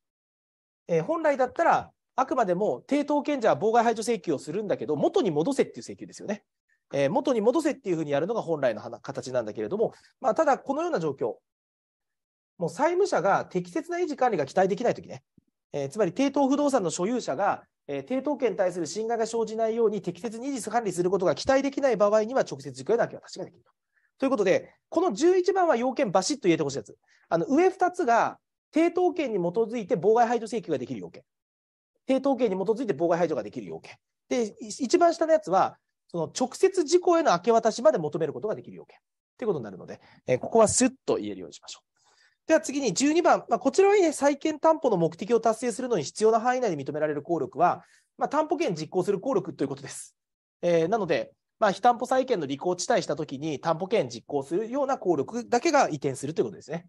えー、本来だったら、あくまでも抵当権者は妨害排除請求をするんだけど、元に戻せっていう請求ですよね。えー、元に戻せっていうふうにやるのが本来の形なんだけれども、まあ、ただ、このような状況、もう債務者が適切な維持管理が期待できないときね、えー、つまり抵当不動産の所有者が、えー、抵当権に対する侵害が生じないように適切に維持管理することが期待できない場合には、直接事故への明け渡しができると。ということで、この11番は要件バシッと入れてほしいやつ。あの上2つが、抵当権に基づいて妨害排除請求ができる要件。抵当権に基づいて妨害排除ができる要件。で、一番下のやつは、その直接事故への明け渡しまで求めることができる要件。ってことになるので、えー、ここはスッと言えるようにしましょう。では次に12番、まあ、こちらは、ね、債権担保の目的を達成するのに必要な範囲内で認められる効力は、まあ、担保権実行する効力ということです。えー、なので、まあ、非担保債権の履行地帯したときに担保権実行するような効力だけが移転するということですね。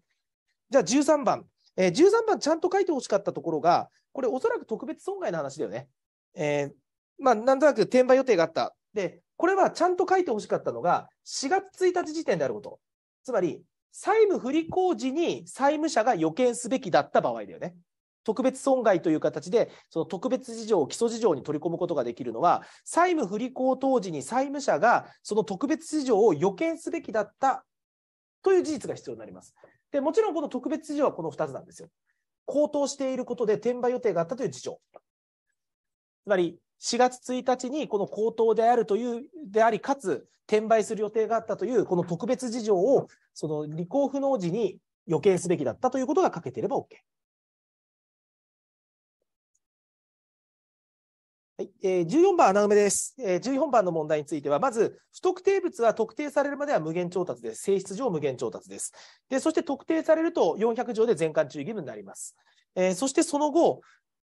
じゃあ13番。えー、13番ちゃんと書いてほしかったところが、これおそらく特別損害の話だよね。えー、まあ、なんとなく転売予定があった。で、これはちゃんと書いてほしかったのが、4月1日時点であること。つまり、債務不履行時に債務者が予見すべきだった場合だよね。特別損害という形で、その特別事情を基礎事情に取り込むことができるのは、債務不履行当時に債務者がその特別事情を予見すべきだったという事実が必要になります。でもちろんこの特別事情はこの2つなんですよ。高騰していることで転売予定があったという事情。つまり、4月1日にこの高騰であるという、であり、かつ転売する予定があったという、この特別事情を、その履行不能時に予見すべきだったということが書けていれば OK。はい、えー、14番穴埋めです、え14番の問題については、まず、不特定物は特定されるまでは無限調達です。性質上無限調達です。で、そして特定されると400条で全館注意義務になります。えー、そしてその後、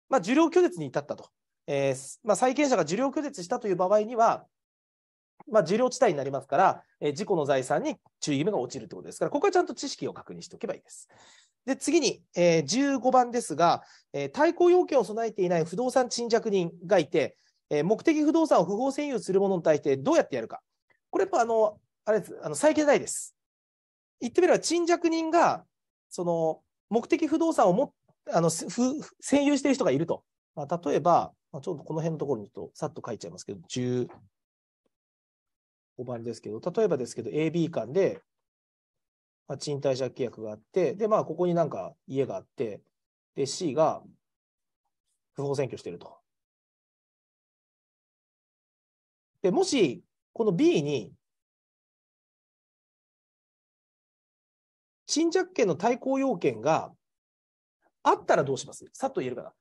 まあ、受領拒絶に至ったと。えー、まあ、債権者が受領拒絶したという場合には、まあ、受領地帯になりますから、えー、自の財産に注意義務が落ちるということですから、ここはちゃんと知識を確認しておけばいいです。で、次に、えー、15番ですが、えー、対抗要件を備えていない不動産賃借人がいて、えー、目的不動産を不法占有するものに対してどうやってやるか。これやっぱあの、あれです、あの、最権代です。言ってみれば、賃借人が、その、目的不動産をも、あの、占有している人がいると。まあ、例えば、まあ、ちょっとこの辺のところにと、さっと書いちゃいますけど、15番ですけど、例えばですけど、AB 間で、まあ、賃貸借契約があって、で、まあ、ここになんか家があって、で、C が不法占拠してると。で、もし、この B に、賃借権の対抗要件があったらどうしますさっと言えるかな。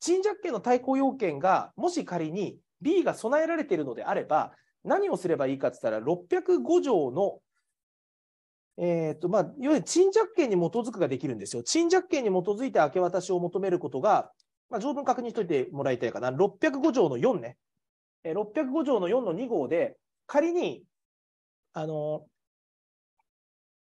賃借権の対抗要件が、もし仮に B が備えられているのであれば、何をすればいいかって言ったら、605条のえっ、ー、と、まあ、いわゆる賃借権に基づくができるんですよ。賃借権に基づいて明け渡しを求めることが、まあ、条文確認しといてもらいたいかな。605条の4ね。え605条の4の2号で、仮に、あの、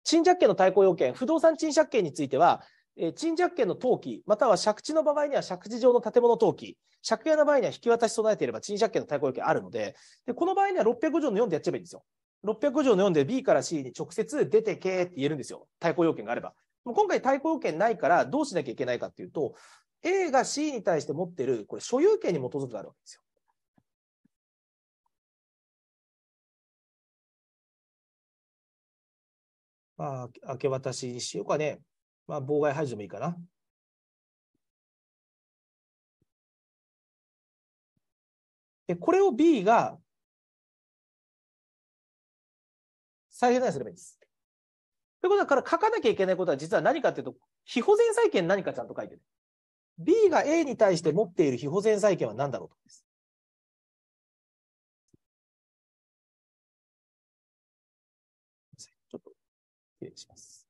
賃借権の対抗要件、不動産賃借権については、えー、賃借権の登記、または借地の場合には借地上の建物登記、借家の場合には引き渡し備えていれば賃借権の対抗要件あるので、でこの場合には605条の4でやっちゃえばいいんですよ。600条の4で B から C に直接出てけって言えるんですよ。対抗要件があれば。今回対抗要件ないからどうしなきゃいけないかっていうと、A が C に対して持ってる、これ所有権に基づくあるわけですよ。まあ、明け渡しにしようかね。まあ、妨害排除もいいかな。で、これを B が再編成すればいいんです。ということだから書かなきゃいけないことは実は何かっていうと、非保全債権何かちゃんと書いてる。B が A に対して持っている非保全債権は何だろうとです。ちょっと、失礼します。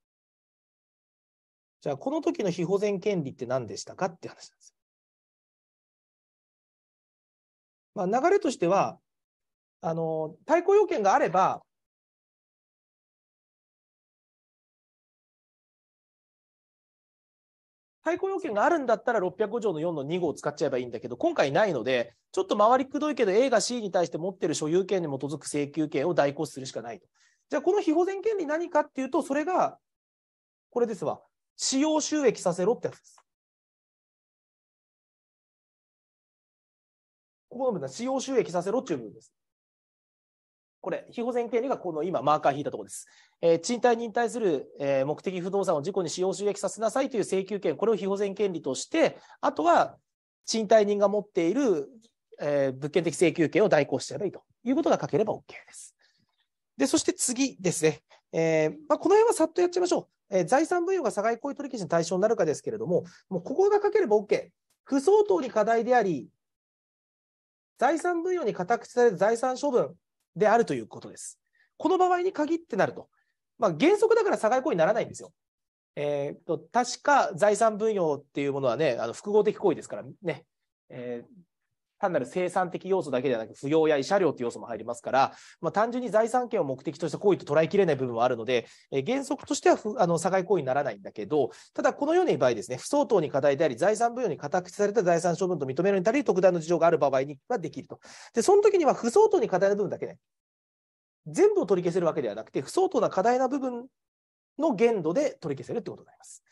じゃあ、この時の非保全権利って何でしたかって話なんです。まあ、流れとしては、あの、対抗要件があれば、対抗要件があるんだったら605条の4の2号を使っちゃえばいいんだけど、今回ないので、ちょっと回りくどいけど A が C に対して持ってる所有権に基づく請求権を代行するしかないと。じゃあ、この非保全権利何かっていうと、それが、これですわ。使用収益させろってやつです。ここの部分は使用収益させろっていう部分です。これ、非保全権利がこの今、マーカー引いたところです。えー、賃貸に対する、えー、目的不動産を事故に使用収益させなさいという請求権、これを非保全権利として、あとは賃貸人が持っている、えー、物件的請求権を代行してやればいいということが書ければ OK です。で、そして次ですね。えーまあ、この辺はさっとやっちゃいましょう。えー、財産分与が社外行為取消しの対象になるかですけれども、もうここが書ければ OK。不相当に課題であり、財産分与に固くされる財産処分、であるということです。この場合に限ってなると。まあ、原則だから差害行為にならないんですよ。えーと、と確か財産分与っていうものはね、あの複合的行為ですからね、えー、単なる生産的要素だけではなく、扶養や慰謝料という要素も入りますから、まあ、単純に財産権を目的とした行為と捉えきれない部分はあるので、えー、原則としてはあの、境行為にならないんだけど、ただ、このような場合ですね、不相当に課題であり、財産分与に固くされた財産処分と認めるに足りる特段の事情がある場合にはできると。で、その時には不相当に課題な部分だけね、全部を取り消せるわけではなくて、不相当な課題な部分の限度で取り消せるということになります。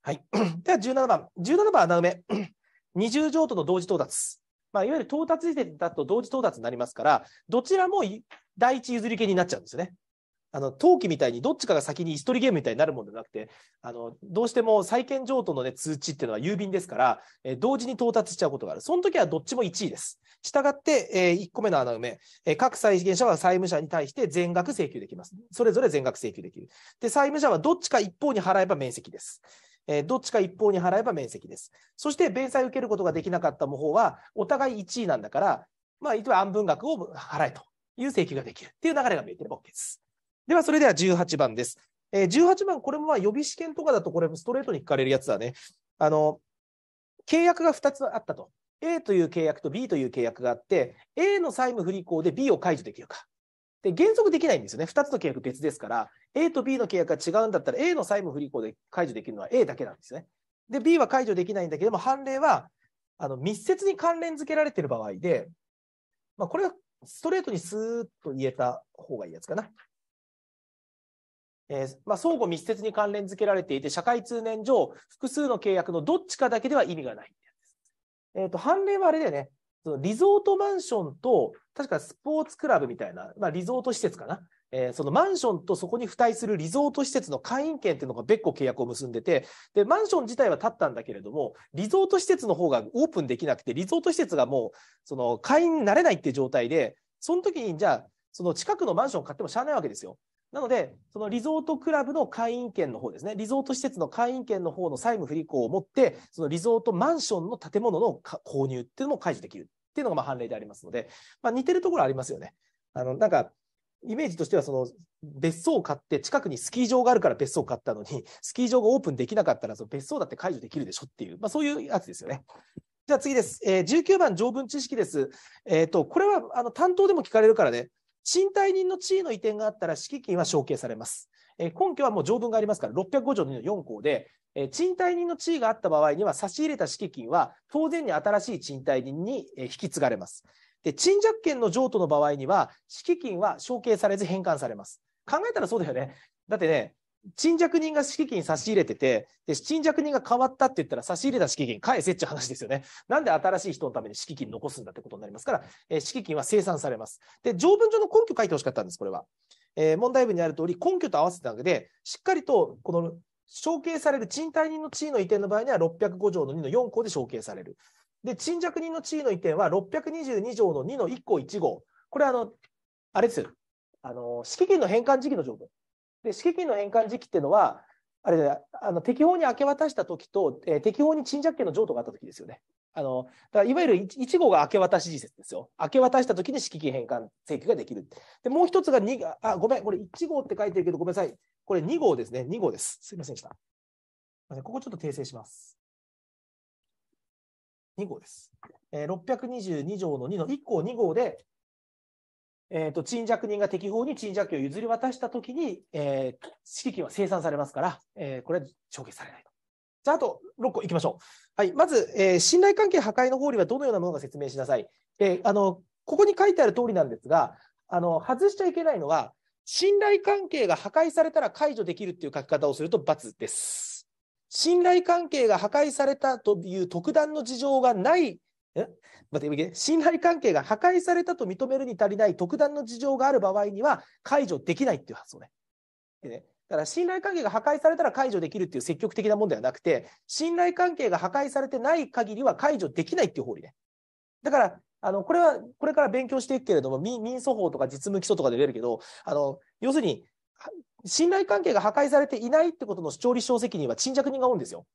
はい。では17番。17番穴埋め。二重譲渡の同時到達。まあ、いわゆる到達時点だと同時到達になりますから、どちらも第一譲り系になっちゃうんですよね。あの、陶器みたいにどっちかが先に一人ゲームみたいになるものではなくて、あの、どうしても債権譲渡のね、通知っていうのは郵便ですから、えー、同時に到達しちゃうことがある。その時はどっちも1位です。したがって、えー、1個目の穴埋め、えー、各債権者は債務者に対して全額請求できます。それぞれ全額請求できる。で、債務者はどっちか一方に払えば面積です。えー、どっちか一方に払えば面積です。そして弁済受けることができなかった模倣は、お互い1位なんだから、まあ、いわ安分額を払えという請求ができるっていう流れが見えてれば OK です。では、それでは18番です。えー、18番、これもまあ予備試験とかだと、これストレートに聞かれるやつだね。あの、契約が2つあったと。A という契約と B という契約があって、A の債務不履行で B を解除できるか。で、原則できないんですよね。2つの契約別ですから、A と B の契約が違うんだったら、A の債務不履行で解除できるのは A だけなんですね。で、B は解除できないんだけども、判例は、あの、密接に関連付けられている場合で、まあ、これはストレートにスーッと言えた方がいいやつかな。えー、まあ、相互密接に関連付けられていて、社会通念上、複数の契約のどっちかだけでは意味がない。えっ、ー、と、判例はあれだよね。そのリゾートマンションと、確かスポーツクラブみたいな、まあ、リゾート施設かな。えー、そのマンションとそこに付帯するリゾート施設の会員権っていうのが別個契約を結んでて、で、マンション自体は建ったんだけれども、リゾート施設の方がオープンできなくて、リゾート施設がもう、その会員になれないって状態で、その時に、じゃあ、その近くのマンションを買ってもしゃあないわけですよ。なので、そのリゾートクラブの会員権の方ですね、リゾート施設の会員権の方の債務不履行を持って、そのリゾートマンションの建物の購入っていうのも解除できるっていうのがまあ判例でありますので、まあ、似てるところありますよね。あのなんかイメージとしてはその別荘を買って近くにスキー場があるから別荘を買ったのにスキー場がオープンできなかったらその別荘だって解除できるでしょっていう、まあ、そういうやつですよね。じゃあ次です。えー、19番条文知識です。えっ、ー、と、これはあの担当でも聞かれるからね、賃貸人の地位の移転があったら敷金は承継されます。え根拠はもう条文がありますから、605条2の4項で、え賃貸人の地位があった場合には、差し入れた敷金は当然に新しい賃貸人に引き継がれます。で、賃借権の譲渡の場合には、敷金は承継されず返還されます。考えたらそうだよね。だってね、沈弱人が敷金差し入れてて、で、沈着人が変わったって言ったら差し入れた敷金返せっちゅう話ですよね。なんで新しい人のために敷金残すんだってことになりますから、えー、敷金は生算されます。で、条文上の根拠書いてほしかったんです、これは。えー、問題文にある通り、根拠と合わせたわけで、しっかりと、この、承継される賃貸人の地位の移転の場合には605条の2の4項で承継される。で、沈着人の地位の移転は622条の2の1項1号。これあの、あれですよ。あの、敷金の返還時期の条文。で敷金の返還時期っていうのはあれだあの適法に明け渡した時と、えー、適法に賃借権の譲渡があった時ですよね。あのだからいわゆる 1, 1号が明け渡し時節ですよ。明け渡した時に敷金返還請求ができる。でもう一つが2あ、ごめん、これ1号って書いてるけど、ごめんなさい。これ2号ですね。2号です。すいませんでした。ここちょっと訂正します。2号です。えー、622条の2の1個2号で、えーと、賃借人が適法に賃借金を譲り渡したときに、えー、敷金は清算されますから、えー、これは承継されないと。じゃあ、あと6個いきましょう。はい、まず、えー、信頼関係破壊の法理はどのようなものか説明しなさい。えー、あのここに書いてある通りなんですが、あの外しちゃいけないのは、信頼関係が破壊されたら解除できるという書き方をすると×です。信頼関係が破壊されたという特段の事情がないえ待って信頼関係が破壊されたと認めるに足りない特段の事情がある場合には解除できないっていう発想ね。でねだから信頼関係が破壊されたら解除できるっていう積極的なもんではなくて信頼関係が破壊されてない限りは解除できないっていう法理ね。だからあのこれはこれから勉強していくけれども民民訴法とか実務基礎とかで出るけどあの要するに信頼関係が破壊されていないってことの勝利小責任は沈着人が多いんですよ。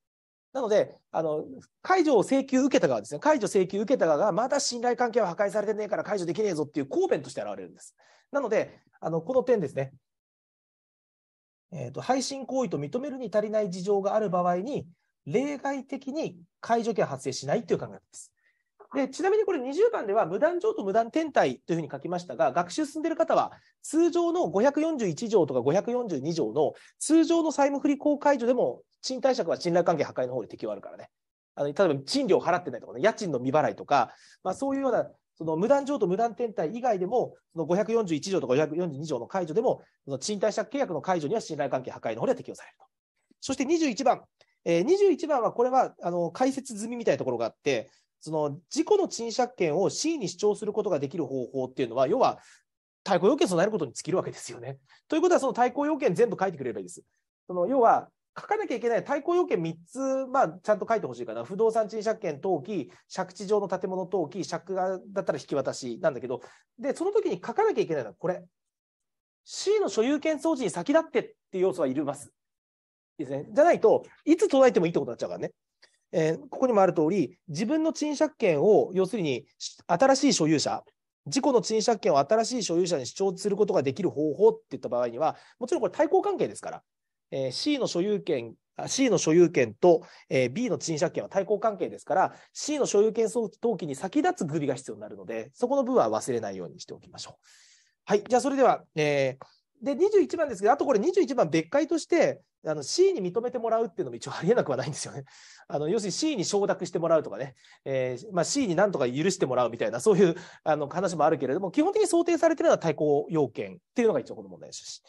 なので、あの、解除を請求受けた側ですね、解除請求受けた側が、まだ信頼関係は破壊されてねえから解除できねえぞっていう抗弁として現れるんです。なので、あの、この点ですね、えっ、ー、と、配信行為と認めるに足りない事情がある場合に、例外的に解除権発生しないという考えです。でちなみにこれ20番では無断上と無断転退というふうに書きましたが学習進んでいる方は通常の541条とか542条の通常の債務不履行解除でも賃貸借は信頼関係破壊の方で適用あるからねあの例えば賃料払ってないとかね家賃の未払いとか、まあ、そういうようなその無断譲渡、無断転退以外でも、その541条とか542条の解除でも、その賃貸借契約の解除には信頼関係破壊の方では適用されると。そして21番、えー、21番はこれはあの解説済みみたいなところがあって、その自己の賃借権を C に主張することができる方法っていうのは、要は対抗要件備えることに尽きるわけですよね。ということは、その対抗要件全部書いてくれればいいです。その要は、書かなきゃいけない対抗要件3つ、まあ、ちゃんと書いてほしいかな。不動産賃借権登記、借地上の建物登記、借家だったら引き渡しなんだけど、で、その時に書かなきゃいけないのはこれ。C の所有権掃除に先立ってっていう要素はいります。ですね。じゃないと、いつ唱えてもいいってことになっちゃうからね。えー、ここにもある通り、自分の賃借権を、要するに新しい所有者、自己の賃借権を新しい所有者に主張することができる方法っていった場合には、もちろんこれ対抗関係ですから、えー、C の所有権 C の所有権と、えー、B の賃借権は対抗関係ですから、C の所有権登記に先立つグリが必要になるので、そこの部分は忘れないようにしておきましょう。はい、じゃあそれでは、えーで、21番ですけど、あとこれ21番別解として、あの C に認めてもらうっていうのも一応ありえなくはないんですよね。あの要するに C に承諾してもらうとかね、えー、まあ、C になんとか許してもらうみたいな、そういうあの話もあるけれども、基本的に想定されているのは対抗要件っていうのが一応この問題ですし。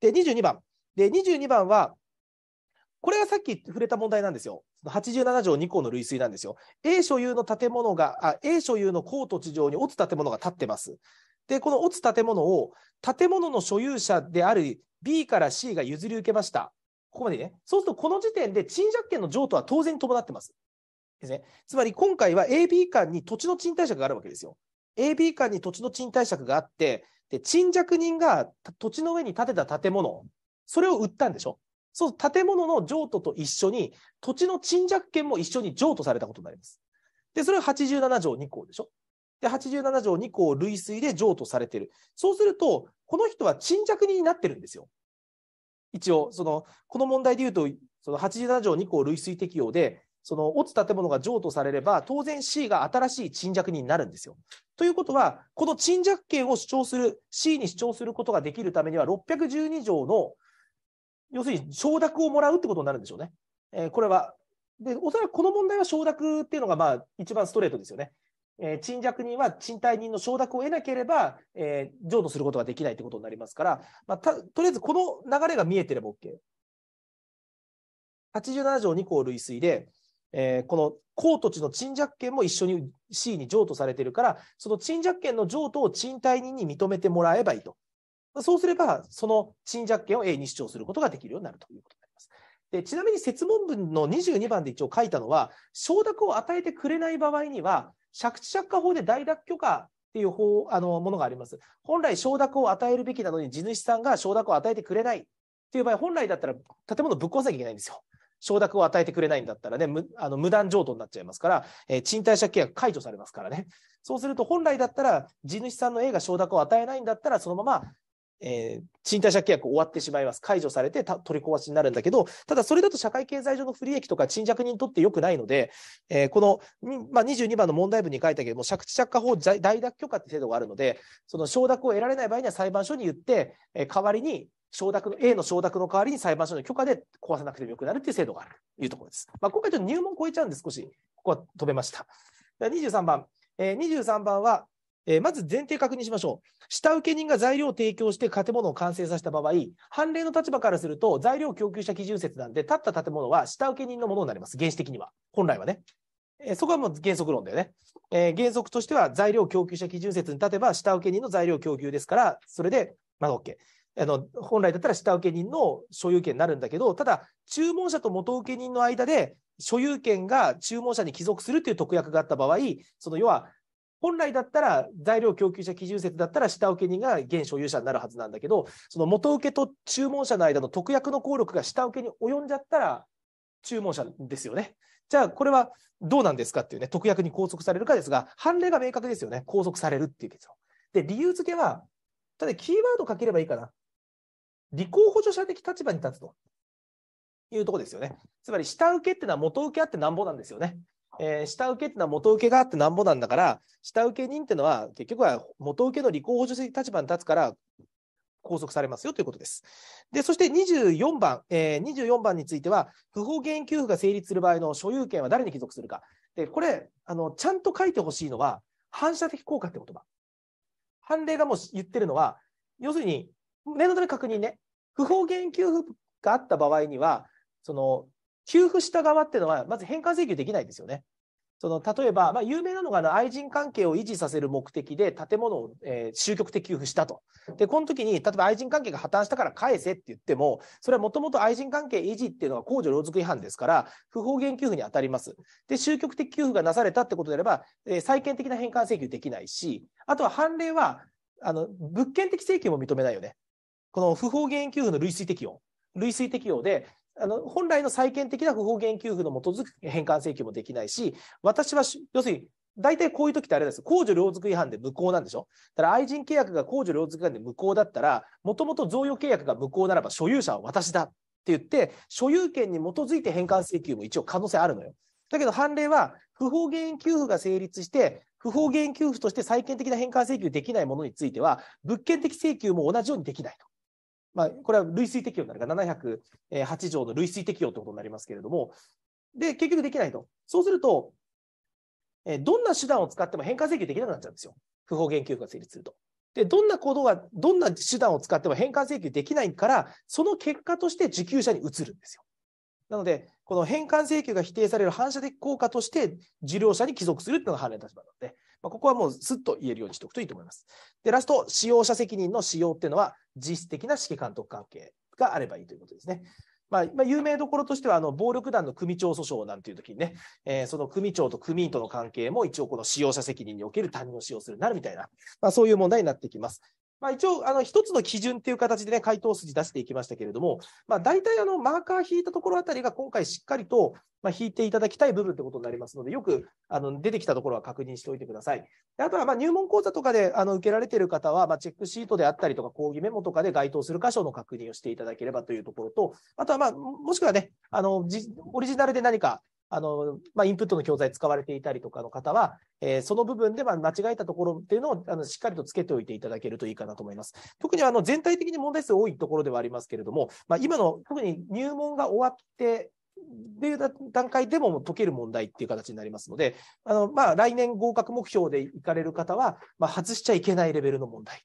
で、22番。で、22番は、これがさっき触れた問題なんですよ。87条2項の類推なんですよ。A 所有の建物が、A 所有の高土地上に落つ建物が建ってます。で、この落つ建物を建物の所有者である B から C が譲り受けました。ここまでね。そうすると、この時点で賃借権の譲渡は当然伴ってます。ですね。つまり、今回は AB 間に土地の賃貸借があるわけですよ。AB 間に土地の賃貸借があって、で、賃借人が土地の上に建てた建物、それを売ったんでしょそう、建物の譲渡と一緒に、土地の賃借権も一緒に譲渡されたことになります。で、それは87条2項でしょで、87条2項類推で譲渡されてる。そうすると、この人は沈着になってるんですよ。一応、その、この問題で言うと、その87条2項類推適用で、その落つ建物が譲渡されれば、当然 C が新しい沈着になるんですよ。ということは、この沈着権を主張する、C に主張することができるためには、612条の、要するに承諾をもらうってことになるんでしょうね。えー、これは。で、おそらくこの問題は承諾っていうのが、まあ、一番ストレートですよね。えー、賃借人は賃貸人の承諾を得なければ、えー、譲渡することができないということになりますから、まあ、とりあえずこの流れが見えてれば OK。87条2項類推で、えー、この公土地の賃借権も一緒に C に譲渡されているから、その賃借権の譲渡を賃貸人に認めてもらえばいいと。そうすれば、その賃借権を A に主張することができるようになるということになります。でちなみに説問文の22番で一応書いたのは、承諾を与えてくれない場合には、借地借家法で代諾許可っていう法あのものがあります。本来承諾を与えるべきなのに地主さんが承諾を与えてくれないっていう場合、本来だったら建物ぶっ壊さなきゃいけないんですよ。承諾を与えてくれないんだったらね、無あの無断譲渡になっちゃいますから、えー、賃貸借契約解除されますからね。そうすると、本来だったら地主さんの A が承諾を与えないんだったら、そのままえー、賃貸借契約終わってしまいます。解除されて取り壊しになるんだけど、ただそれだと社会経済上の不利益とか賃借人にとって良くないので、えー、この、まあ、22番の問題文に書いたけども、借地借家法在代諾許可って制度があるので、その承諾を得られない場合には裁判所に言って、えー、代わりに承諾の、A の承諾の代わりに裁判所の許可で壊さなくてもよくなるっていう制度があるというところです。まあ、今回ちょっと入門超えちゃうんで少し、ここは止めました。23番、えー、23番は、えー、まず前提確認しましょう。下請け人が材料を提供して建物を完成させた場合、判例の立場からすると、材料供給者基準説なんで、建った建物は下請け人のものになります。原始的には。本来はね。えー、そこはもう原則論だよね、えー、原則としては材料供給者基準説に立てば、下請け人の材料供給ですから、それで、まだ OK。あの本来だったら下請け人の所有権になるんだけど、ただ、注文者と元請け人の間で所有権が注文者に帰属するという特約があった場合、その要は本来だったら材料供給者基準説だったら下請け人が現所有者になるはずなんだけど、その元請けと注文者の間の特約の効力が下請けに及んじゃったら注文者ですよね。じゃあこれはどうなんですかっていうね、特約に拘束されるかですが、判例が明確ですよね。拘束されるっていう結論。で、理由付けは、ただキーワード書ければいいかな。履行補助者的立場に立つというとこですよね。つまり下請けってのは元請けあってなんぼなんですよね。えー、下請けってのは元請けがあってなんぼなんだから、下請け人ってのは、結局は元請けの履行補助的立場に立つから、拘束されますよということです。で、そして24番、えー、24番については、不法原因給付が成立する場合の所有権は誰に帰属するか。で、これ、あの、ちゃんと書いてほしいのは、反射的効果って言葉。判例がもう言ってるのは、要するに、念のため確認ね、不法原因給付があった場合には、その、給付した側っていうのは、まず返還請求できないですよね。その例えば、まあ、有名なのが愛人関係を維持させる目的で建物を、えー、終局的給付したと。で、この時に、例えば愛人関係が破綻したから返せって言っても、それはもともと愛人関係維持っていうのは公序良俗違反ですから、不法現給付に当たります。で、終局的給付がなされたってことであれば、えー、債権的な返還請求できないし、あとは判例は、あの物件的請求も認めないよね。この不法現給付の類推適用。類推適用で、あの本来の債権的な不法現給付の基づく返還請求もできないし、私は要するに大体こういう時ってあれです。公序良俗違反で無効なんでしょだから愛人契約が公序良俗違反で無効だったら、もともと贈与契約が無効ならば所有者は私だって言って、所有権に基づいて返還請求も一応可能性あるのよ。だけど判例は不法原因給付が成立して、不法原因給付として債権的な返還請求できないものについては、物件的請求も同じようにできないと。まあ、これは類推適用になるから708条の類推適用ということになりますけれども、で、結局できないと。そうすると、えどんな手段を使っても返還請求できなくなっちゃうんですよ。不法減給が成立すると。で、どんな行動が、どんな手段を使っても返還請求できないから、その結果として受給者に移るんですよ。なので、この返還請求が否定される反射的効果として、受領者に帰属するっていうのが判例の立場なので、まあ、ここはもうすっと言えるようにしておくといいと思います。で、ラスト、使用者責任の使用っていうのは、実質的な指揮監督関係があればいいということですね。まあ、まあ、有名どころとしては、あの、暴力団の組長訴訟なんていう時にね、えー、その組長と組員との関係も一応この使用者責任における他人を使用するなるみたいな、まあ、そういう問題になってきます。まあ、一応、あの、一つの基準っていう形でね、回答筋出していきましたけれども、まあ、大体、あの、マーカー引いたところあたりが今回しっかりと、まあ、引いていただきたい部分ってことになりますので、よく、あの、出てきたところは確認しておいてください。であとは、まあ、入門講座とかで、あの、受けられている方は、まあ、チェックシートであったりとか、講義メモとかで該当する箇所の確認をしていただければというところと、あとは、まあ、もしくはね、あの、オリジナルで何か、あの、まあ、インプットの教材使われていたりとかの方は、えー、その部分で間違えたところっていうのをあのしっかりとつけておいていただけるといいかなと思います。特にあの全体的に問題数多いところではありますけれども、まあ、今の特に入門が終わってで段階でも解ける問題っていう形になりますので、あのまあ、来年合格目標で行かれる方は、まあ、外しちゃいけないレベルの問題っ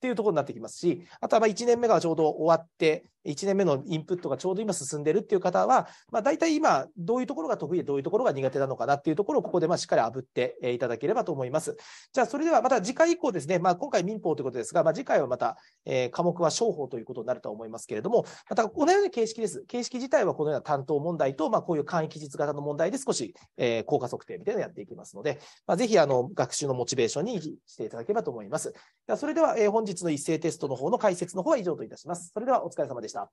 ていうところになってきますし、あとはま1年目がちょうど終わって、1年目のインプットがちょうど今進んでるっていう方は、まあ、大体今、どういうところが得意で、どういうところが苦手なのかなっていうところを、ここでまあしっかり炙っていただければと思います。じゃあ、それではまた次回以降ですね、まあ、今回民法ということですが、まあ、次回はまた、えー、科目は商法ということになると思いますけれども、またこのような形式です。形式自体はこのような担当問題と、まあ、こういう簡易記述型の問題で少し、えー、効果測定みたいなのをやっていきますので、まあ、ぜひあの学習のモチベーションにしていただければと思います。ではそれでは、えー、本日の一斉テストの方の解説の方は以上といたします。それではお疲れ様でした。up.